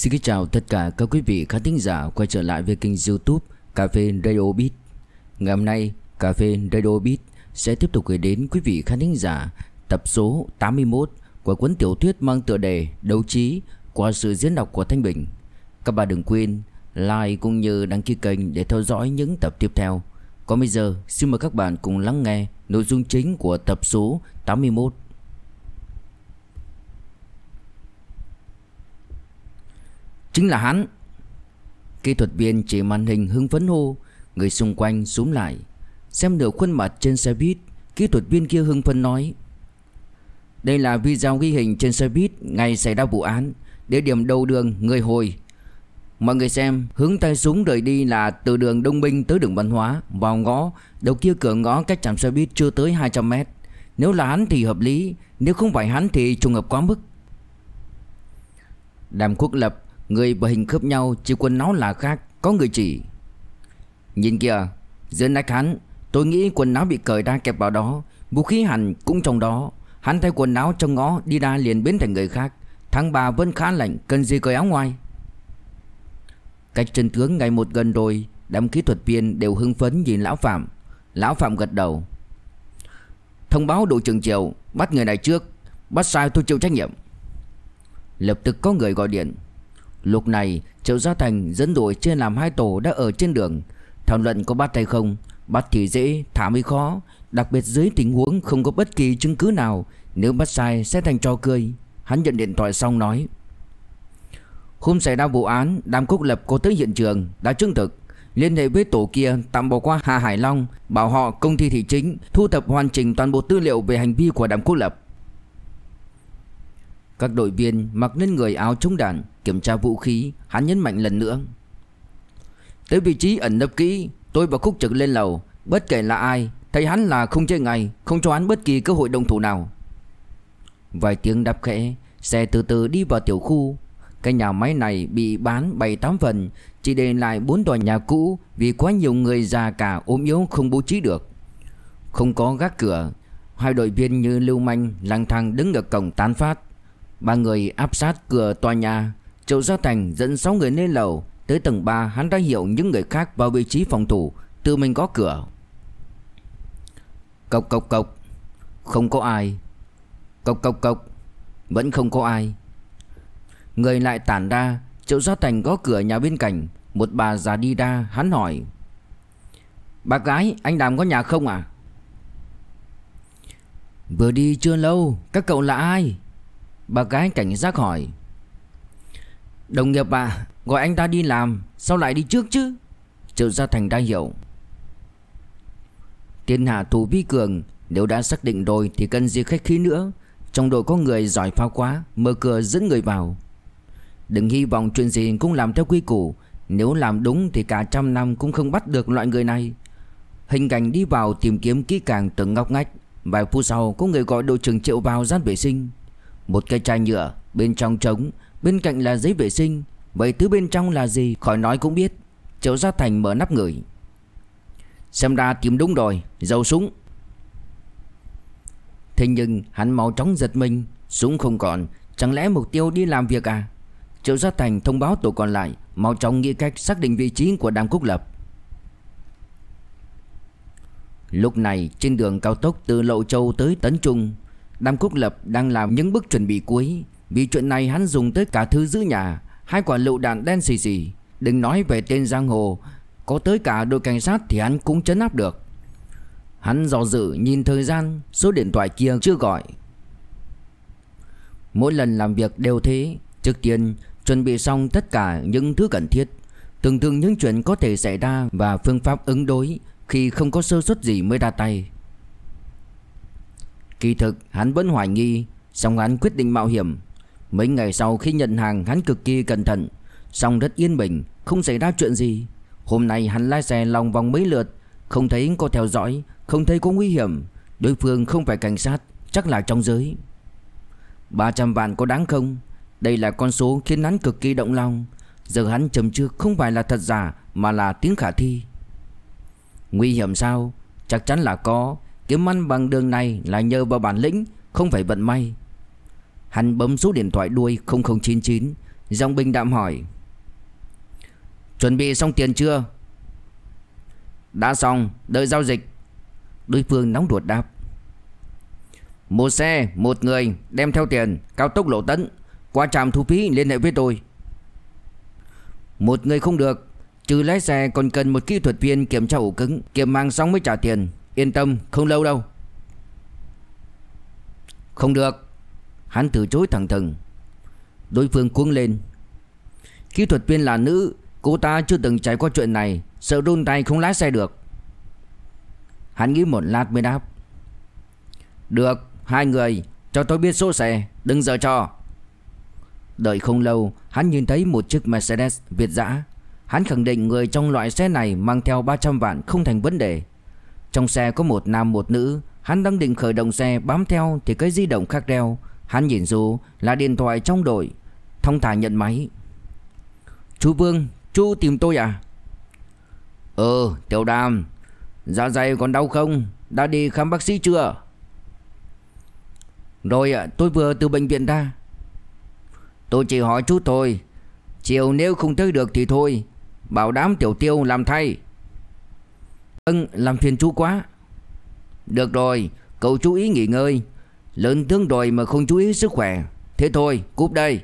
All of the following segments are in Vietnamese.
Xin kính chào tất cả các quý vị khán thính giả quay trở lại với kênh youtube Cà phê Radio Beat Ngày hôm nay Cà phê Radio Beat sẽ tiếp tục gửi đến quý vị khán thính giả tập số 81 của cuốn tiểu thuyết mang tựa đề Đấu trí qua sự diễn đọc của Thanh Bình Các bạn đừng quên like cũng như đăng ký kênh để theo dõi những tập tiếp theo Còn bây giờ xin mời các bạn cùng lắng nghe nội dung chính của tập số 81 Chính là hắn Kỹ thuật viên chỉ màn hình hưng phấn hô Người xung quanh xuống lại Xem được khuôn mặt trên xe buýt Kỹ thuật viên kia hưng phấn nói Đây là video ghi hình trên xe buýt Ngày xảy ra vụ án Địa điểm đầu đường người hồi Mọi người xem hướng tay súng rời đi là từ đường Đông Binh tới đường Văn Hóa Vào ngõ Đầu kia cửa ngõ cách trạm xe buýt chưa tới 200 mét Nếu là hắn thì hợp lý Nếu không phải hắn thì trùng hợp quá mức Đàm Quốc Lập Người và hình khớp nhau chỉ quần áo là khác Có người chỉ Nhìn kìa Giữa nách hắn Tôi nghĩ quần áo bị cởi ra kẹp vào đó Vũ khí hẳn cũng trong đó Hắn thay quần áo trong ngõ đi ra liền biến thành người khác Tháng 3 vẫn khá lạnh Cần gì cởi áo ngoài Cách chân tướng ngày một gần rồi Đám kỹ thuật viên đều hưng phấn nhìn Lão Phạm Lão Phạm gật đầu Thông báo đội trưởng Triều Bắt người này trước Bắt sai tôi chịu trách nhiệm Lập tức có người gọi điện Lúc này Triệu Gia Thành dẫn đội chia làm hai tổ đã ở trên đường Thảo luận có bắt tay không Bắt thì dễ thả mới khó Đặc biệt dưới tình huống không có bất kỳ chứng cứ nào Nếu bắt sai sẽ thành trò cười Hắn nhận điện thoại xong nói Hôm xảy ra vụ án đám Cúc Lập có tới hiện trường Đã chứng thực Liên hệ với tổ kia tạm bỏ qua Hà Hải Long Bảo họ công ty thị chính Thu thập hoàn chỉnh toàn bộ tư liệu về hành vi của đám Cúc Lập Các đội viên mặc lên người áo chống đạn Kiểm tra vũ khí Hắn nhấn mạnh lần nữa Tới vị trí ẩn nấp kỹ Tôi và Khúc Trực lên lầu Bất kể là ai Thấy hắn là không chơi ngay, Không cho hắn bất kỳ cơ hội đồng thủ nào Vài tiếng đáp khẽ Xe từ từ đi vào tiểu khu Cái nhà máy này bị bán 7-8 phần Chỉ để lại 4 tòa nhà cũ Vì quá nhiều người già cả ốm yếu không bố trí được Không có gác cửa Hai đội viên như lưu manh lang thang đứng ở cổng tán phát Ba người áp sát cửa tòa nhà Triệu Gia Thành dẫn 6 người lên lầu Tới tầng 3 hắn đã hiểu những người khác vào vị trí phòng thủ Tự mình có cửa Cộc cộc cộc Không có ai Cộc cộc cộc Vẫn không có ai Người lại tản ra Triệu Gia Thành có cửa nhà bên cạnh Một bà già đi ra hắn hỏi "Bà gái anh làm có nhà không ạ? Vừa đi chưa lâu Các cậu là ai Bà gái cảnh giác hỏi Đồng nghiệp à Gọi anh ta đi làm Sao lại đi trước chứ Triệu Gia Thành đã hiểu Thiên hạ thủ vi cường Nếu đã xác định rồi thì cần gì khách khí nữa Trong đội có người giỏi phá quá Mở cửa dẫn người vào Đừng hy vọng chuyện gì cũng làm theo quy củ Nếu làm đúng thì cả trăm năm Cũng không bắt được loại người này Hình cảnh đi vào tìm kiếm kỹ càng từng ngóc ngách Vài phút sau có người gọi đội trưởng triệu vào gian vệ sinh Một cây chai nhựa bên trong trống Bên cạnh là giấy vệ sinh Vậy thứ bên trong là gì khỏi nói cũng biết Triệu Gia Thành mở nắp người Xem ra tìm đúng rồi Dầu súng Thế nhưng hắn mau trống giật mình Súng không còn Chẳng lẽ mục tiêu đi làm việc à Triệu Gia Thành thông báo tổ còn lại Mau trống nghĩ cách xác định vị trí của đàm quốc lập Lúc này trên đường cao tốc từ Lậu Châu tới Tấn Trung đam quốc Lập đang làm những bước chuẩn bị cuối vì chuyện này hắn dùng tới cả thứ giữ nhà Hai quả lựu đạn đen xì xì Đừng nói về tên giang hồ Có tới cả đội cảnh sát thì hắn cũng chấn áp được Hắn dò dự nhìn thời gian Số điện thoại kia chưa gọi Mỗi lần làm việc đều thế Trước tiên chuẩn bị xong tất cả những thứ cần thiết Tưởng tượng những chuyện có thể xảy ra Và phương pháp ứng đối Khi không có sơ suất gì mới ra tay Kỳ thực hắn vẫn hoài nghi Xong hắn quyết định mạo hiểm Mấy ngày sau khi nhận hàng hắn cực kỳ cẩn thận Xong rất yên bình Không xảy ra chuyện gì Hôm nay hắn lái xe lòng vòng mấy lượt Không thấy có theo dõi Không thấy có nguy hiểm Đối phương không phải cảnh sát Chắc là trong giới 300 vạn có đáng không Đây là con số khiến hắn cực kỳ động lòng Giờ hắn chầm trước không phải là thật giả Mà là tiếng khả thi Nguy hiểm sao Chắc chắn là có Kiếm ăn bằng đường này là nhờ vào bản lĩnh Không phải vận may Hắn bấm số điện thoại đuôi 0099 dòng bình đạm hỏi Chuẩn bị xong tiền chưa Đã xong Đợi giao dịch Đối phương nóng ruột đáp Một xe Một người Đem theo tiền Cao tốc lộ tấn Qua trạm thu phí liên hệ với tôi Một người không được Trừ lái xe còn cần một kỹ thuật viên kiểm tra ổ cứng Kiểm mang xong mới trả tiền Yên tâm không lâu đâu Không được Hắn từ chối thẳng thừng Đối phương cuống lên Kỹ thuật viên là nữ Cô ta chưa từng trải qua chuyện này Sợ run tay không lái xe được Hắn nghĩ một lát mới đáp Được Hai người Cho tôi biết số xe Đừng giờ cho Đợi không lâu Hắn nhìn thấy một chiếc Mercedes Việt dã Hắn khẳng định người trong loại xe này Mang theo 300 vạn không thành vấn đề Trong xe có một nam một nữ Hắn đang định khởi động xe bám theo Thì cái di động khác đeo Hắn nhìn Du là điện thoại trong đội Thông thả nhận máy Chú Vương Chú tìm tôi à Ừ Tiểu Đàm Dạ dày còn đau không Đã đi khám bác sĩ chưa Rồi ạ tôi vừa từ bệnh viện ra Tôi chỉ hỏi chú thôi Chiều nếu không tới được thì thôi Bảo đám tiểu tiêu làm thay Vâng làm phiền chú quá Được rồi Cậu chú ý nghỉ ngơi Lợn thương đòi mà không chú ý sức khỏe Thế thôi cúp đây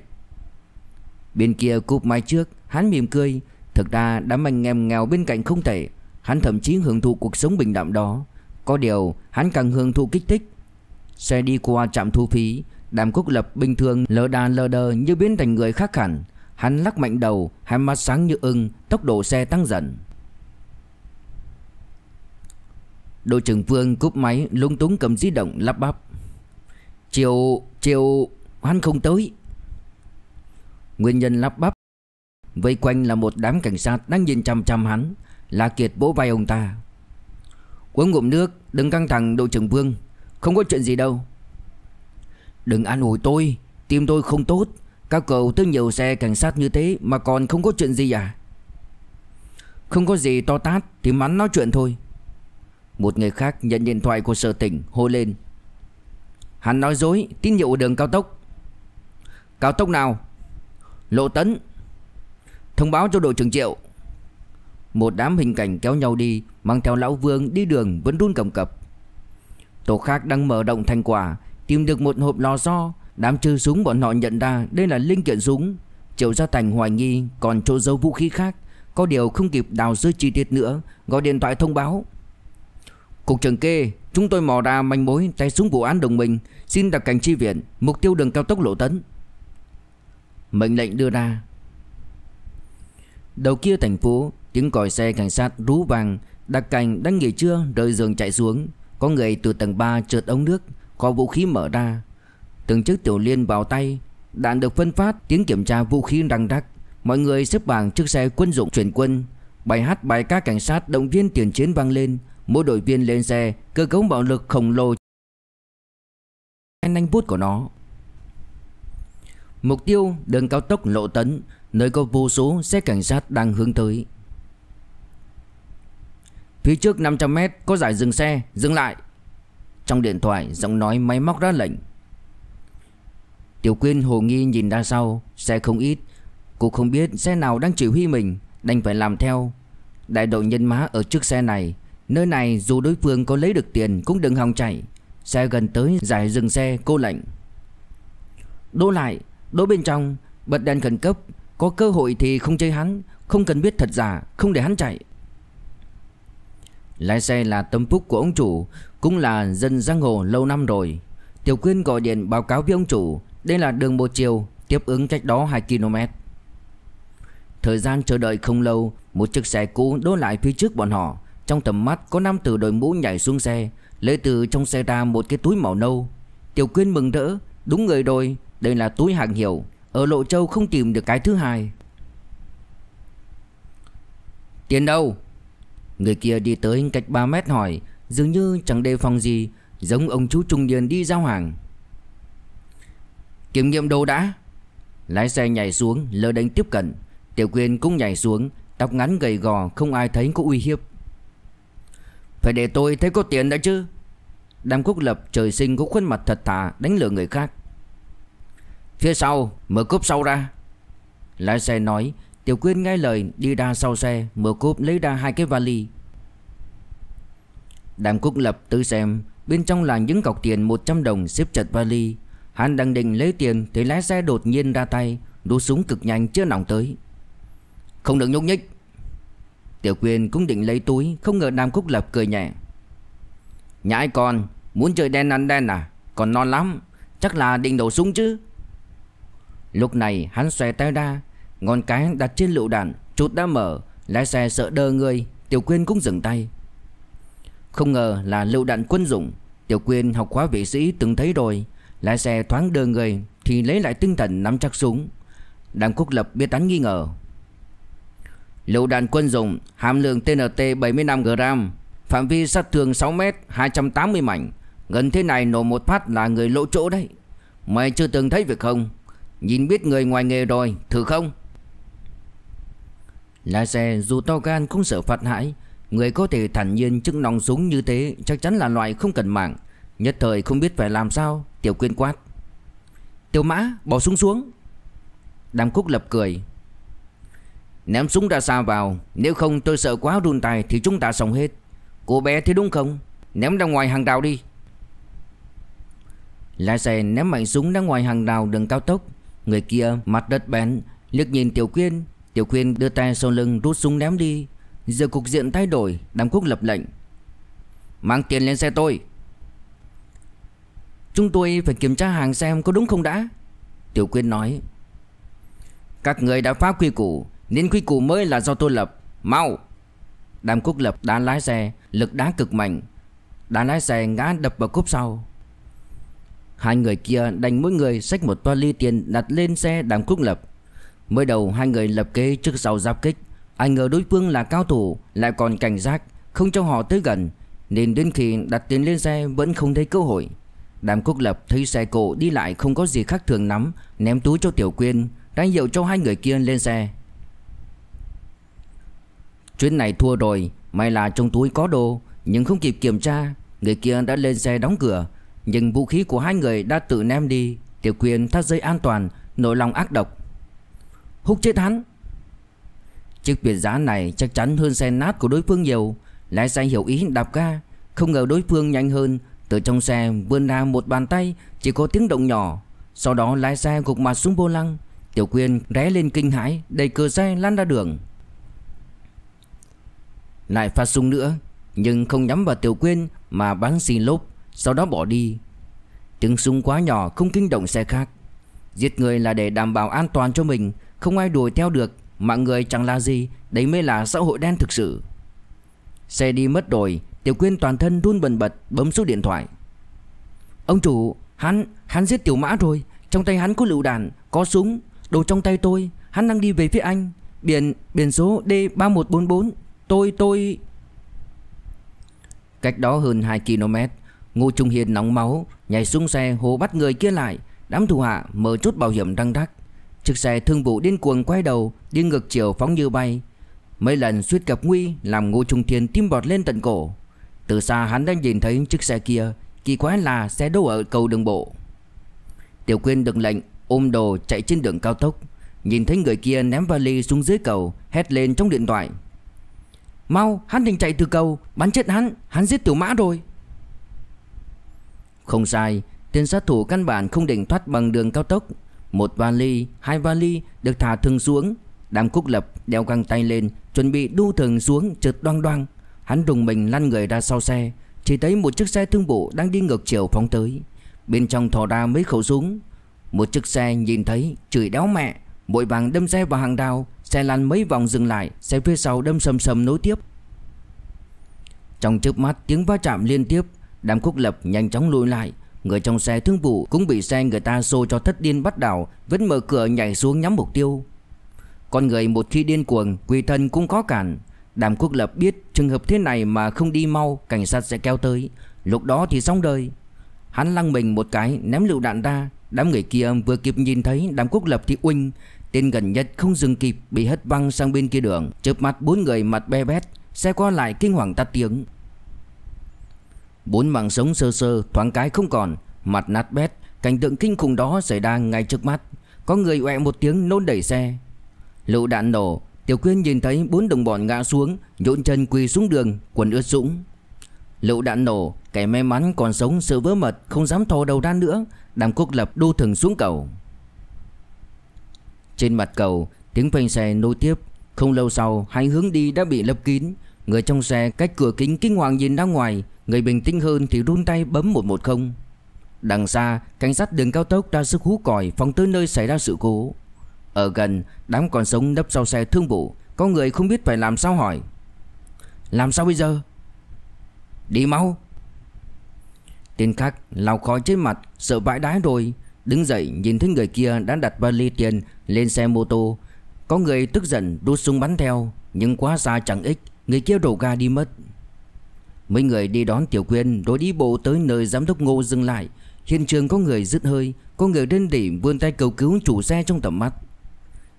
Bên kia cúp máy trước Hắn mỉm cười Thực ra đám anh em nghèo bên cạnh không thể Hắn thậm chí hưởng thụ cuộc sống bình đạm đó Có điều hắn càng hưởng thụ kích thích Xe đi qua trạm thu phí Đàm quốc lập bình thường lỡ đà lờ đờ như biến thành người khác hẳn Hắn lắc mạnh đầu Hai mắt sáng như ưng Tốc độ xe tăng dần Đội trưởng Vương cúp máy lung túng cầm di động lắp bắp Chiều, chiều hắn không tới Nguyên nhân lắp bắp Vây quanh là một đám cảnh sát đang nhìn chăm chăm hắn La Kiệt bố vai ông ta Uống ngụm nước Đừng căng thẳng đội trưởng Vương Không có chuyện gì đâu Đừng an ủi tôi Tim tôi không tốt Các cậu tới nhiều xe cảnh sát như thế Mà còn không có chuyện gì à Không có gì to tát Thì mắn nói chuyện thôi Một người khác nhận điện thoại của sở tỉnh Hô lên Hắn nói dối tín hiệu đường cao tốc Cao tốc nào Lộ tấn Thông báo cho đội trưởng triệu Một đám hình cảnh kéo nhau đi Mang theo lão vương đi đường vẫn run cầm cập Tổ khác đang mở động thành quả Tìm được một hộp lò xo Đám trừ súng bọn họ nhận ra Đây là linh kiện súng Triệu Gia Thành hoài nghi còn chỗ dấu vũ khí khác Có điều không kịp đào dưới chi tiết nữa Gọi điện thoại thông báo Cục trưởng kê Chúng tôi mò ra manh mối tay súng vụ án đồng minh Xin đặc cảnh chi viện Mục tiêu đường cao tốc lộ tấn Mệnh lệnh đưa ra Đầu kia thành phố Tiếng còi xe cảnh sát rú vàng Đặc cảnh đang nghỉ trưa rời giường chạy xuống Có người từ tầng 3 trượt ống nước Có vũ khí mở ra Từng chiếc tiểu liên vào tay Đạn được phân phát tiếng kiểm tra vũ khí đăng rắc Mọi người xếp bàn trước xe quân dụng chuyển quân Bài hát bài ca cảnh sát động viên tiền chiến vang lên Mỗi đội viên lên xe Cơ cấu bạo lực khổng lồ Anh anh bút của nó Mục tiêu đường cao tốc Lộ Tấn Nơi có vô số xe cảnh sát đang hướng tới Phía trước 500m có giải dừng xe Dừng lại Trong điện thoại giọng nói máy móc ra lệnh Tiểu Quyên hồ nghi nhìn ra sau Xe không ít Cô không biết xe nào đang chỉ huy mình Đành phải làm theo Đại đội nhân má ở trước xe này Nơi này dù đối phương có lấy được tiền cũng đừng hòng chạy Xe gần tới giải dừng xe cô lệnh Đỗ lại Đỗ bên trong Bật đèn khẩn cấp Có cơ hội thì không chơi hắn Không cần biết thật giả Không để hắn chạy Lái xe là tâm phúc của ông chủ Cũng là dân giang hồ lâu năm rồi Tiểu Quyên gọi điện báo cáo với ông chủ Đây là đường một chiều Tiếp ứng cách đó 2 km Thời gian chờ đợi không lâu Một chiếc xe cũ đỗ lại phía trước bọn họ trong tầm mắt có nam tử đội mũ nhảy xuống xe Lấy từ trong xe ra một cái túi màu nâu Tiểu Quyên mừng rỡ Đúng người rồi Đây là túi hàng hiệu Ở Lộ Châu không tìm được cái thứ hai Tiền đâu Người kia đi tới cách 3 mét hỏi Dường như chẳng đề phòng gì Giống ông chú trung niên đi giao hàng Kiểm nghiệm đồ đã Lái xe nhảy xuống lơ đánh tiếp cận Tiểu Quyên cũng nhảy xuống Tóc ngắn gầy gò không ai thấy có uy hiếp phải để tôi thấy có tiền đã chứ Đàm Quốc Lập trời sinh có khuôn mặt thật thà đánh lừa người khác Phía sau mở cốp sau ra Lái xe nói Tiểu Quyên nghe lời đi ra sau xe Mở cốp lấy ra hai cái vali Đàm Quốc Lập tự xem Bên trong là những cọc tiền 100 đồng xếp chặt vali Hắn đang định lấy tiền Thì lái xe đột nhiên ra tay Đu súng cực nhanh chưa nòng tới Không được nhúc nhích Tiểu Quyên cũng định lấy túi Không ngờ Nam Cúc Lập cười nhẹ Nhãi con Muốn chơi đen ăn đen à Còn non lắm Chắc là định đổ súng chứ Lúc này hắn xòe tay ra Ngón cái đặt trên lựu đạn chút đã mở Lái xe sợ đơ người Tiểu Quyên cũng dừng tay Không ngờ là lựu đạn quân dụng Tiểu Quyên học khóa vệ sĩ từng thấy rồi Lái xe thoáng đơ người Thì lấy lại tinh thần nắm chắc súng Đàm Quốc Lập biết đánh nghi ngờ Lựu đạn quân dụng hàm lượng TNT 75g, phạm vi sát thương 6m, 280 mảnh. Gần thế này nổ một phát là người lỗ chỗ đấy. Mày chưa từng thấy việc không? Nhìn biết người ngoài nghề rồi, thử không? Lái xe dù to gan cũng sợ phạt hãi. Người có thể thản nhiên chức nòng súng như thế chắc chắn là loại không cần mạng. Nhất thời không biết phải làm sao, Tiểu Quyên quát. Tiểu Mã, bỏ súng xuống. Đàm Cúc lập cười, Ném súng ra xa vào Nếu không tôi sợ quá run tay thì chúng ta xong hết Cô bé thế đúng không Ném ra ngoài hàng đào đi Lái xe ném mạnh súng ra ngoài hàng đào đường cao tốc Người kia mặt đất bén liếc nhìn Tiểu Quyên Tiểu Quyên đưa tay sau lưng rút súng ném đi Giờ cục diện thay đổi Đàm Quốc lập lệnh Mang tiền lên xe tôi Chúng tôi phải kiểm tra hàng xem có đúng không đã Tiểu Quyên nói Các người đã phá quy củ nên quy củ mới là do tôi lập Mau Đàm quốc lập đá lái xe Lực đá cực mạnh Đá lái xe ngã đập vào cúp sau Hai người kia đành mỗi người xách một toa ly tiền đặt lên xe đàm quốc lập Mới đầu hai người lập kế trước sau giáp kích Ai ngờ đối phương là cao thủ Lại còn cảnh giác Không cho họ tới gần Nên đến khi đặt tiền lên xe vẫn không thấy cơ hội Đàm quốc lập thấy xe cộ đi lại không có gì khác thường lắm Ném túi cho tiểu quyên ra hiệu cho hai người kia lên xe Chuyến này thua rồi May là trong túi có đồ Nhưng không kịp kiểm tra Người kia đã lên xe đóng cửa Nhưng vũ khí của hai người đã tự ném đi Tiểu quyền thắt dây an toàn nội lòng ác độc Húc chết hắn Chiếc biệt giá này chắc chắn hơn xe nát của đối phương nhiều Lái xe hiểu ý đạp ga Không ngờ đối phương nhanh hơn Từ trong xe vươn ra một bàn tay Chỉ có tiếng động nhỏ Sau đó lái xe gục mặt xuống vô lăng Tiểu quyền ré lên kinh hãi Đẩy cửa xe lăn ra đường lại phát súng nữa Nhưng không nhắm vào Tiểu Quyên Mà bắn xin lốp Sau đó bỏ đi Tiếng súng quá nhỏ không kinh động xe khác Giết người là để đảm bảo an toàn cho mình Không ai đuổi theo được Mọi người chẳng là gì Đấy mới là xã hội đen thực sự Xe đi mất rồi Tiểu Quyên toàn thân run bần bật bấm số điện thoại Ông chủ Hắn, hắn giết Tiểu Mã rồi Trong tay hắn có lựu đạn, có súng Đồ trong tay tôi, hắn đang đi về phía anh Biển, biển số d ba một bốn bốn Tôi tôi Cách đó hơn 2 km Ngô Trung Hiền nóng máu Nhảy xuống xe hô bắt người kia lại Đám thủ hạ mở chút bảo hiểm răng rắc Chiếc xe thương vụ điên cuồng quay đầu Đi ngược chiều phóng như bay Mấy lần suýt gặp nguy Làm Ngô Trung Thiên tim bọt lên tận cổ Từ xa hắn đang nhìn thấy chiếc xe kia Kỳ quái là xe đỗ ở cầu đường bộ Tiểu Quyên được lệnh Ôm đồ chạy trên đường cao tốc Nhìn thấy người kia ném vali xuống dưới cầu Hét lên trong điện thoại Mau hắn định chạy từ cầu Bắn chết hắn Hắn giết tiểu mã rồi Không sai Tên sát thủ căn bản không định thoát bằng đường cao tốc Một vali Hai vali Được thả thường xuống Đàm Cúc Lập đeo găng tay lên Chuẩn bị đu thường xuống trượt đoan đoan Hắn đùng mình lăn người ra sau xe Chỉ thấy một chiếc xe thương bộ đang đi ngược chiều phóng tới Bên trong thò ra mấy khẩu súng Một chiếc xe nhìn thấy Chửi đéo mẹ bội vàng đâm xe vào hàng đào. Xe lăn mấy vòng dừng lại Xe phía sau đâm sầm sầm nối tiếp Trong chớp mắt tiếng va chạm liên tiếp Đàm quốc lập nhanh chóng lùi lại Người trong xe thương vụ cũng bị xe người ta xô cho thất điên bắt đảo Vẫn mở cửa nhảy xuống nhắm mục tiêu Con người một khi điên cuồng Quỳ thân cũng có cản Đàm quốc lập biết trường hợp thế này mà không đi mau Cảnh sát sẽ kéo tới Lúc đó thì xong đời Hắn lăng mình một cái ném lựu đạn ra Đám người kia vừa kịp nhìn thấy đàm quốc lập thì uinh Tên gần nhất không dừng kịp Bị hất văng sang bên kia đường Chớp mắt bốn người mặt be bét Xe qua lại kinh hoàng tắt tiếng Bốn mạng sống sơ sơ Thoáng cái không còn Mặt nát bét Cảnh tượng kinh khủng đó xảy ra ngay trước mắt Có người oẹ một tiếng nôn đẩy xe Lựu đạn nổ Tiểu Quyên nhìn thấy bốn đồng bọn ngã xuống Nhộn chân quỳ xuống đường Quần ướt sũng Lựu đạn nổ Kẻ may mắn còn sống sợ vỡ mật Không dám thò đầu ra nữa Đàm quốc lập đô thừng xuống cầu trên mặt cầu Tiếng phanh xe nối tiếp Không lâu sau hai hướng đi đã bị lấp kín Người trong xe cách cửa kính kinh hoàng nhìn ra ngoài Người bình tĩnh hơn thì run tay bấm 110 Đằng xa Cảnh sát đường cao tốc ra sức hú còi Phòng tới nơi xảy ra sự cố Ở gần đám còn sống nấp sau xe thương vụ Có người không biết phải làm sao hỏi Làm sao bây giờ Đi mau Tên khắc lau khói trên mặt Sợ vãi đái rồi Đứng dậy nhìn thấy người kia đã đặt vali tiền lên xe mô tô Có người tức giận đút súng bắn theo Nhưng quá xa chẳng ích Người kia đổ ga đi mất Mấy người đi đón Tiểu Quyên Rồi đi bộ tới nơi giám đốc ngô dừng lại Hiện trường có người rứt hơi Có người đơn đỉ vươn tay cầu cứu chủ xe trong tầm mắt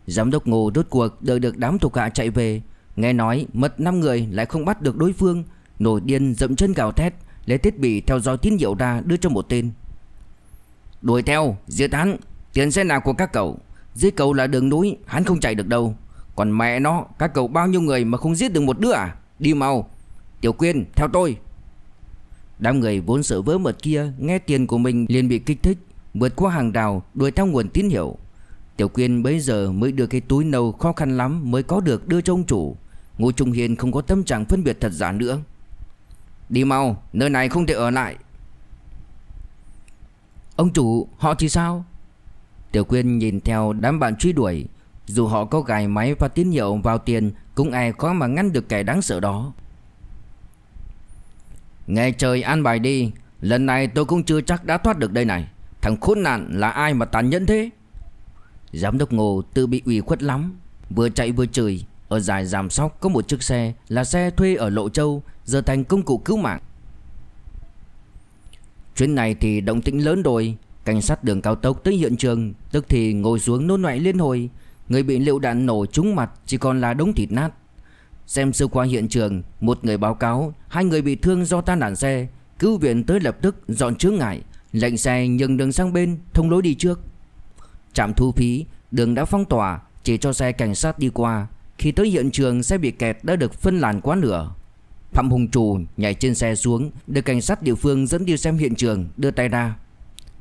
Giám đốc ngô đốt cuộc Đợi được đám thuộc hạ chạy về Nghe nói mất 5 người lại không bắt được đối phương Nổi điên dậm chân gào thét Lấy thiết bị theo dõi tín hiệu ra đưa cho một tên Đuổi theo, giết hắn Tiền xe là của các cậu Dưới cầu là đường núi, hắn không chạy được đâu Còn mẹ nó, các cậu bao nhiêu người mà không giết được một đứa à Đi mau Tiểu Quyên, theo tôi Đám người vốn sợ vỡ mật kia Nghe tiền của mình liền bị kích thích Vượt qua hàng rào, đuổi theo nguồn tín hiệu Tiểu Quyên bây giờ mới đưa cái túi nâu khó khăn lắm mới có được đưa cho ông chủ Ngô Trung Hiền không có tâm trạng phân biệt thật giả nữa Đi mau, nơi này không thể ở lại Ông chủ họ thì sao Tiểu quyên nhìn theo đám bạn truy đuổi Dù họ có gài máy và tín hiệu vào tiền Cũng ai khó mà ngăn được kẻ đáng sợ đó Nghe trời an bài đi Lần này tôi cũng chưa chắc đã thoát được đây này Thằng khốn nạn là ai mà tàn nhẫn thế Giám đốc Ngô tự bị ủy khuất lắm Vừa chạy vừa chửi Ở dài giảm sóc có một chiếc xe Là xe thuê ở Lộ Châu Giờ thành công cụ cứu mạng Chuyến này thì động tĩnh lớn rồi Cảnh sát đường cao tốc tới hiện trường Tức thì ngồi xuống nôn ngoại liên hồi Người bị liệu đạn nổ trúng mặt Chỉ còn là đống thịt nát Xem sơ qua hiện trường Một người báo cáo Hai người bị thương do tan đạn xe Cứu viện tới lập tức dọn chướng ngại Lệnh xe nhường đường sang bên Thông lối đi trước Trạm thu phí Đường đã phong tỏa Chỉ cho xe cảnh sát đi qua Khi tới hiện trường xe bị kẹt đã được phân làn quá nửa Phạm Hùng Trù nhảy trên xe xuống Được cảnh sát địa phương dẫn đi xem hiện trường Đưa tay ra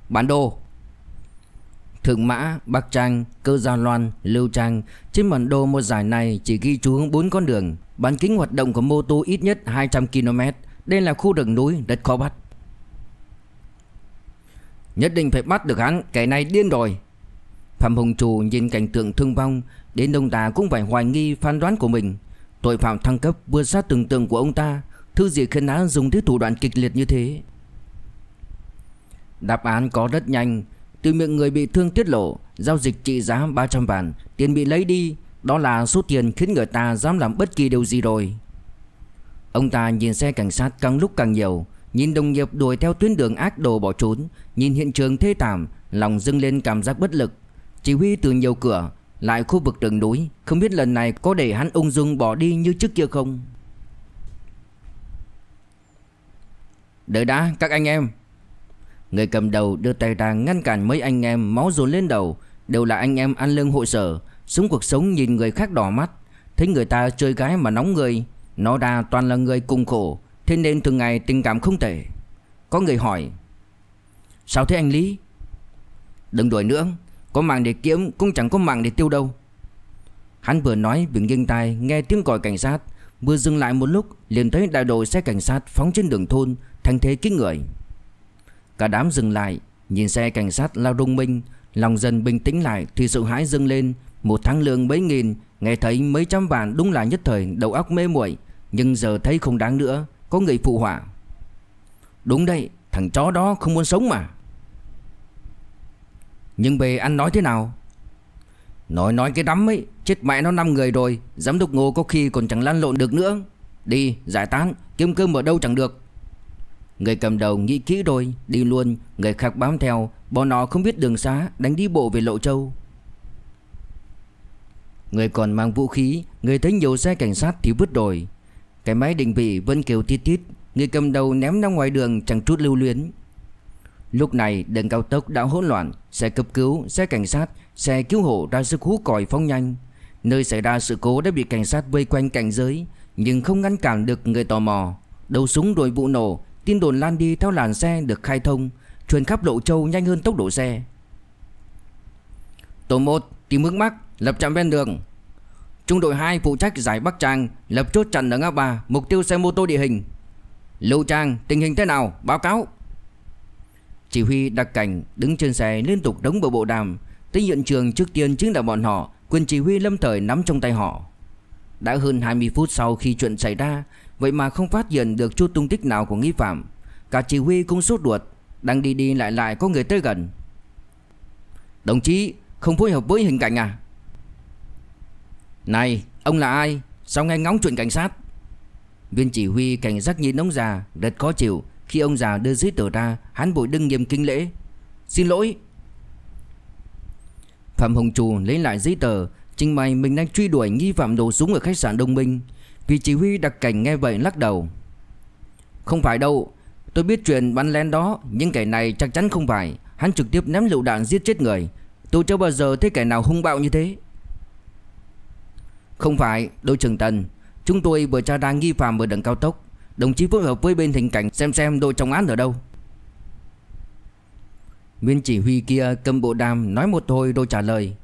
Bản đồ Thượng Mã, Bắc Trang, Cơ Gia Loan, Lưu Trang Trên bản đồ một giải này chỉ ghi chú hướng bốn con đường Bán kính hoạt động của mô tô ít nhất 200km Đây là khu rừng núi đất khó bắt Nhất định phải bắt được hắn Kẻ này điên rồi Phạm Hùng Trù nhìn cảnh tượng thương vong Đến đông ta cũng phải hoài nghi phán đoán của mình Tội phạm thăng cấp vượt xa tưởng tượng của ông ta Thứ gì khiến hắn dùng tới thủ đoạn kịch liệt như thế Đáp án có rất nhanh Từ miệng người bị thương tiết lộ Giao dịch trị giá ba trăm vạn Tiền bị lấy đi Đó là số tiền khiến người ta dám làm bất kỳ điều gì rồi Ông ta nhìn xe cảnh sát càng lúc càng nhiều Nhìn đồng nghiệp đuổi theo tuyến đường ác đồ bỏ trốn Nhìn hiện trường thê thảm Lòng dâng lên cảm giác bất lực Chỉ huy từ nhiều cửa lại khu vực rừng núi Không biết lần này có để hắn ung dung bỏ đi như trước kia không Đợi đã các anh em Người cầm đầu đưa tay ra ngăn cản mấy anh em máu dồn lên đầu Đều là anh em ăn lương hội sở Sống cuộc sống nhìn người khác đỏ mắt Thấy người ta chơi gái mà nóng người Nó đa toàn là người cùng khổ Thế nên thường ngày tình cảm không tệ Có người hỏi Sao thế anh Lý Đừng đuổi nữa có mạng để kiếm cũng chẳng có mạng để tiêu đâu Hắn vừa nói vừa nghiêng tai nghe tiếng gọi cảnh sát Vừa dừng lại một lúc liền thấy đại đội xe cảnh sát phóng trên đường thôn Thành thế kích người Cả đám dừng lại Nhìn xe cảnh sát lao rung minh Lòng dần bình tĩnh lại thì sự hãi dâng lên Một tháng lương mấy nghìn Nghe thấy mấy trăm vạn đúng là nhất thời đầu óc mê muội Nhưng giờ thấy không đáng nữa Có người phụ họa Đúng đây thằng chó đó không muốn sống mà nhưng về ăn nói thế nào Nói nói cái đắm ấy Chết mẹ nó năm người rồi Giám đốc ngô có khi còn chẳng lăn lộn được nữa Đi giải tán Kiếm cơm ở đâu chẳng được Người cầm đầu nghĩ kỹ rồi Đi luôn Người khác bám theo Bọn nó không biết đường xá Đánh đi bộ về Lộ Châu Người còn mang vũ khí Người thấy nhiều xe cảnh sát thì vứt rồi Cái máy định vị vẫn kêu tít tít Người cầm đầu ném ra ngoài đường chẳng chút lưu luyến Lúc này đường cao tốc đã hỗn loạn, xe cấp cứu, xe cảnh sát, xe cứu hộ ra sức hú còi phóng nhanh. Nơi xảy ra sự cố đã bị cảnh sát vây quanh cảnh giới, nhưng không ngăn cản được người tò mò. Đầu súng đội vụ nổ, tin đồn lan đi theo làn xe được khai thông, truyền khắp lộ châu nhanh hơn tốc độ xe. Tổ 1 tìm mức mắc, lập trạm ven đường. Trung đội 2 phụ trách giải Bắc Trang, lập chốt chặn ở ngã ba, mục tiêu xe mô tô địa hình. Lưu Trang, tình hình thế nào? Báo cáo. Chỉ huy đặc cảnh đứng trên xe liên tục đống bộ bộ đàm Tới hiện trường trước tiên chính là bọn họ Quyền chỉ huy lâm thời nắm trong tay họ Đã hơn 20 phút sau khi chuyện xảy ra Vậy mà không phát hiện được chút tung tích nào của nghi phạm Cả chỉ huy cũng sốt ruột Đang đi đi lại lại có người tới gần Đồng chí không phối hợp với hình cảnh à Này ông là ai Sao nghe ngóng chuyện cảnh sát Viên chỉ huy cảnh giác nhìn ông già Rất khó chịu khi ông già đưa giấy tờ ra Hắn vội đứng nghiêm kinh lễ Xin lỗi Phạm Hồng Trù lấy lại giấy tờ Trình bày mình đang truy đuổi nghi phạm đồ súng ở khách sạn Đông Minh Vì chỉ huy đặc cảnh nghe vậy lắc đầu Không phải đâu Tôi biết chuyện bắn lén đó Nhưng kẻ này chắc chắn không phải Hắn trực tiếp ném lựu đạn giết chết người Tôi chưa bao giờ thấy kẻ nào hung bạo như thế Không phải, đội trưởng Tần Chúng tôi vừa tra đang nghi phạm ở đường cao tốc Đồng chí phối hợp với bên thành cảnh xem xem đội trọng án ở đâu Viên chỉ huy kia cầm bộ đàm nói một hồi rồi trả lời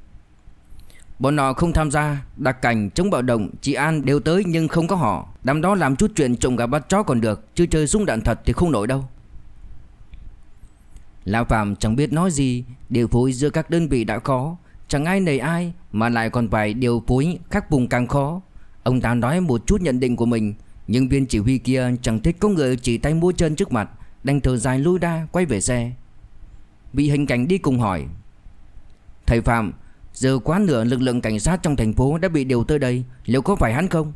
Bọn họ không tham gia, đặc cảnh, chống bạo động, chị An đều tới nhưng không có họ Đám đó làm chút chuyện trộm gà bắt chó còn được Chứ chơi súng đạn thật thì không nổi đâu Lão Phạm chẳng biết nói gì Điều phối giữa các đơn vị đã khó Chẳng ai nầy ai mà lại còn phải điều phối các vùng càng khó Ông ta nói một chút nhận định của mình nhưng viên chỉ huy kia chẳng thích có người chỉ tay mua chân trước mặt Đành thở dài lui ra quay về xe Bị hình cảnh đi cùng hỏi Thầy Phạm Giờ quá nửa lực lượng cảnh sát trong thành phố đã bị điều tới đây Liệu có phải hắn không?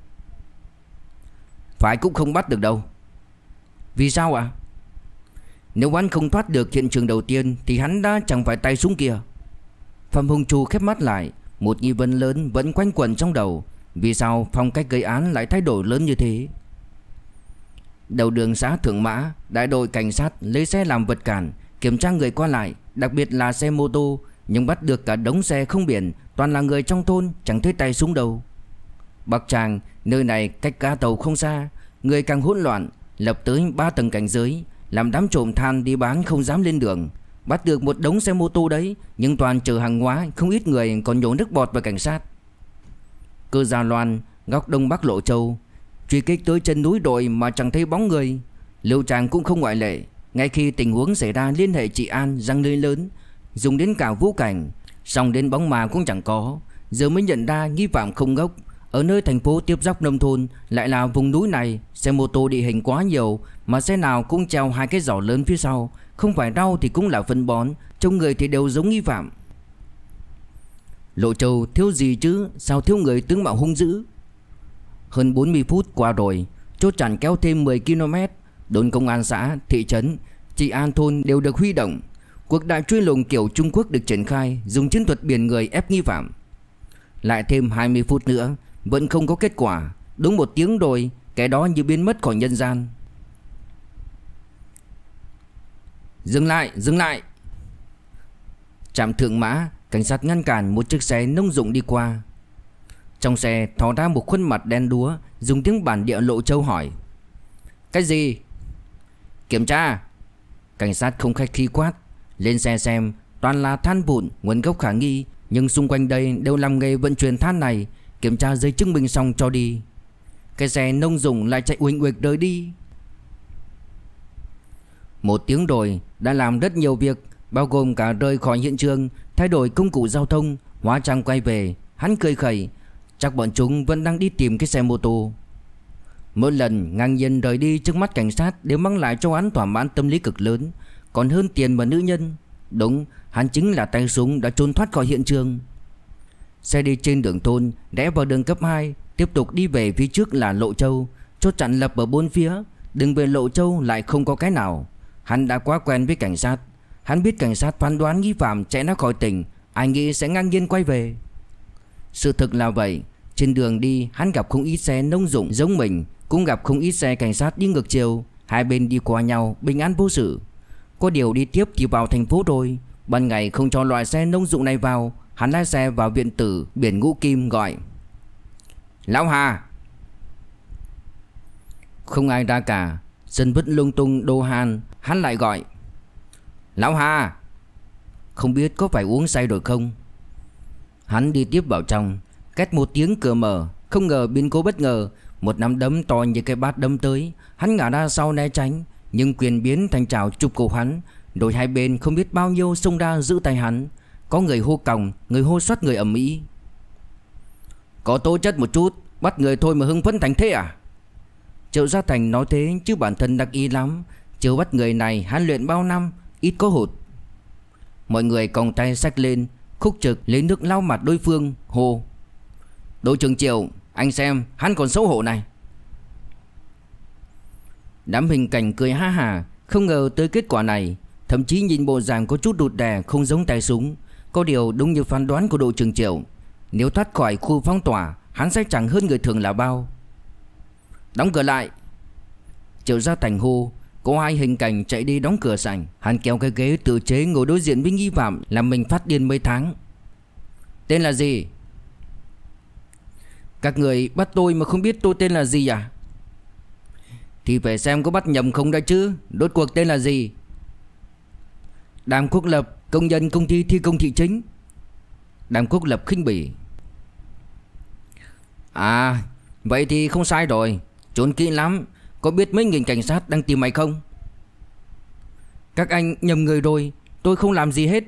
Phải cũng không bắt được đâu Vì sao ạ? Nếu hắn không thoát được hiện trường đầu tiên Thì hắn đã chẳng phải tay súng kia Phạm Hùng Chu khép mắt lại Một nghi vấn lớn vẫn quanh quẩn trong đầu vì sao phong cách gây án lại thay đổi lớn như thế Đầu đường xã Thượng Mã Đại đội cảnh sát lấy xe làm vật cản Kiểm tra người qua lại Đặc biệt là xe mô tô Nhưng bắt được cả đống xe không biển Toàn là người trong thôn chẳng thấy tay xuống đâu bạc Tràng nơi này cách cá tàu không xa Người càng hỗn loạn Lập tới 3 tầng cảnh giới Làm đám trộm than đi bán không dám lên đường Bắt được một đống xe mô tô đấy Nhưng toàn chở hàng hóa Không ít người còn nhổ nước bọt vào cảnh sát Cơ Gia Loan, góc đông bắc Lộ Châu, truy kích tới chân núi đồi mà chẳng thấy bóng người. liệu chàng cũng không ngoại lệ, ngay khi tình huống xảy ra liên hệ chị an răng lưới lớn, dùng đến cả vũ cảnh, song đến bóng mà cũng chẳng có, giờ mới nhận ra nghi phạm không gốc. Ở nơi thành phố tiếp giáp nông thôn lại là vùng núi này, xe mô tô địa hình quá nhiều mà xe nào cũng treo hai cái giỏ lớn phía sau, không phải rau thì cũng là phân bón, trông người thì đều giống nghi phạm. Lộ Châu thiếu gì chứ Sao thiếu người tướng mạo hung dữ Hơn 40 phút qua rồi Chốt chặn kéo thêm 10 km Đồn công an xã, thị trấn Trị an thôn đều được huy động Cuộc đại truy lùng kiểu Trung Quốc được triển khai Dùng chiến thuật biển người ép nghi phạm Lại thêm 20 phút nữa Vẫn không có kết quả Đúng một tiếng rồi Cái đó như biến mất khỏi nhân gian Dừng lại, dừng lại Trạm thượng mã Cảnh sát ngăn cản một chiếc xe nông dụng đi qua Trong xe thò ra một khuôn mặt đen đúa Dùng tiếng bản địa lộ châu hỏi Cái gì? Kiểm tra Cảnh sát không khách khí quát Lên xe xem Toàn là than vụn nguồn gốc khả nghi Nhưng xung quanh đây đều làm nghề vận chuyển than này Kiểm tra giấy chứng minh xong cho đi Cái xe nông dụng lại chạy uỳnh uịch đời đi Một tiếng rồi đã làm rất nhiều việc bao gồm cả rời khỏi hiện trường, thay đổi công cụ giao thông, hóa trang quay về, hắn cười khẩy, chắc bọn chúng vẫn đang đi tìm cái xe mô tô. Mỗi lần ngang nhiên rời đi trước mắt cảnh sát đều mang lại cho hắn thỏa mãn tâm lý cực lớn, còn hơn tiền và nữ nhân. Đúng, hắn chính là tay súng đã trốn thoát khỏi hiện trường. Xe đi trên đường thôn, rẽ vào đường cấp 2, tiếp tục đi về phía trước là Lộ Châu, chốt chặn lập ở bốn phía, đường về Lộ Châu lại không có cái nào. Hắn đã quá quen với cảnh sát, Hắn biết cảnh sát phán đoán nghi phạm chạy nó khỏi tỉnh Anh nghĩ sẽ ngang nhiên quay về Sự thực là vậy Trên đường đi hắn gặp không ít xe nông dụng giống mình Cũng gặp không ít xe cảnh sát đi ngược chiều Hai bên đi qua nhau bình an vô sự Có điều đi tiếp thì vào thành phố rồi Ban ngày không cho loại xe nông dụng này vào Hắn lái xe vào viện tử biển ngũ kim gọi Lão Hà Không ai ra cả Dân vứt lung tung đô hàn Hắn lại gọi Lão Hà Không biết có phải uống say rồi không Hắn đi tiếp vào trong Cách một tiếng cửa mở Không ngờ biến cố bất ngờ Một nắm đấm to như cái bát đấm tới Hắn ngã ra sau né tránh Nhưng quyền biến thành trào chụp cổ hắn Đổi hai bên không biết bao nhiêu xông ra giữ tay hắn Có người hô còng Người hô xoát người ẩm ý Có tố chất một chút Bắt người thôi mà hưng phấn thành thế à Triệu Gia Thành nói thế chứ bản thân đặc y lắm Chiếu bắt người này hắn luyện bao năm ít có hụt Mọi người còng tay sách lên Khúc trực lấy nước lau mặt đối phương hô. Đội trưởng triều Anh xem hắn còn xấu hổ này Đám hình cảnh cười ha hà Không ngờ tới kết quả này Thậm chí nhìn bộ dạng có chút đụt đè Không giống tay súng Có điều đúng như phán đoán của đội trưởng triều, Nếu thoát khỏi khu phong tỏa Hắn sẽ chẳng hơn người thường là bao Đóng cửa lại Triệu ra thành hô Cô hai hình cảnh chạy đi đóng cửa sảnh Hắn kéo cái ghế tự chế ngồi đối diện với nghi phạm Làm mình phát điên mấy tháng Tên là gì Các người bắt tôi mà không biết tôi tên là gì à Thì phải xem có bắt nhầm không đã chứ Đốt cuộc tên là gì Đàm Quốc Lập Công nhân công ty thi công thị chính Đàm Quốc Lập khinh bỉ À Vậy thì không sai rồi Trốn kỹ lắm có biết mấy nghìn cảnh sát đang tìm mày không Các anh nhầm người rồi Tôi không làm gì hết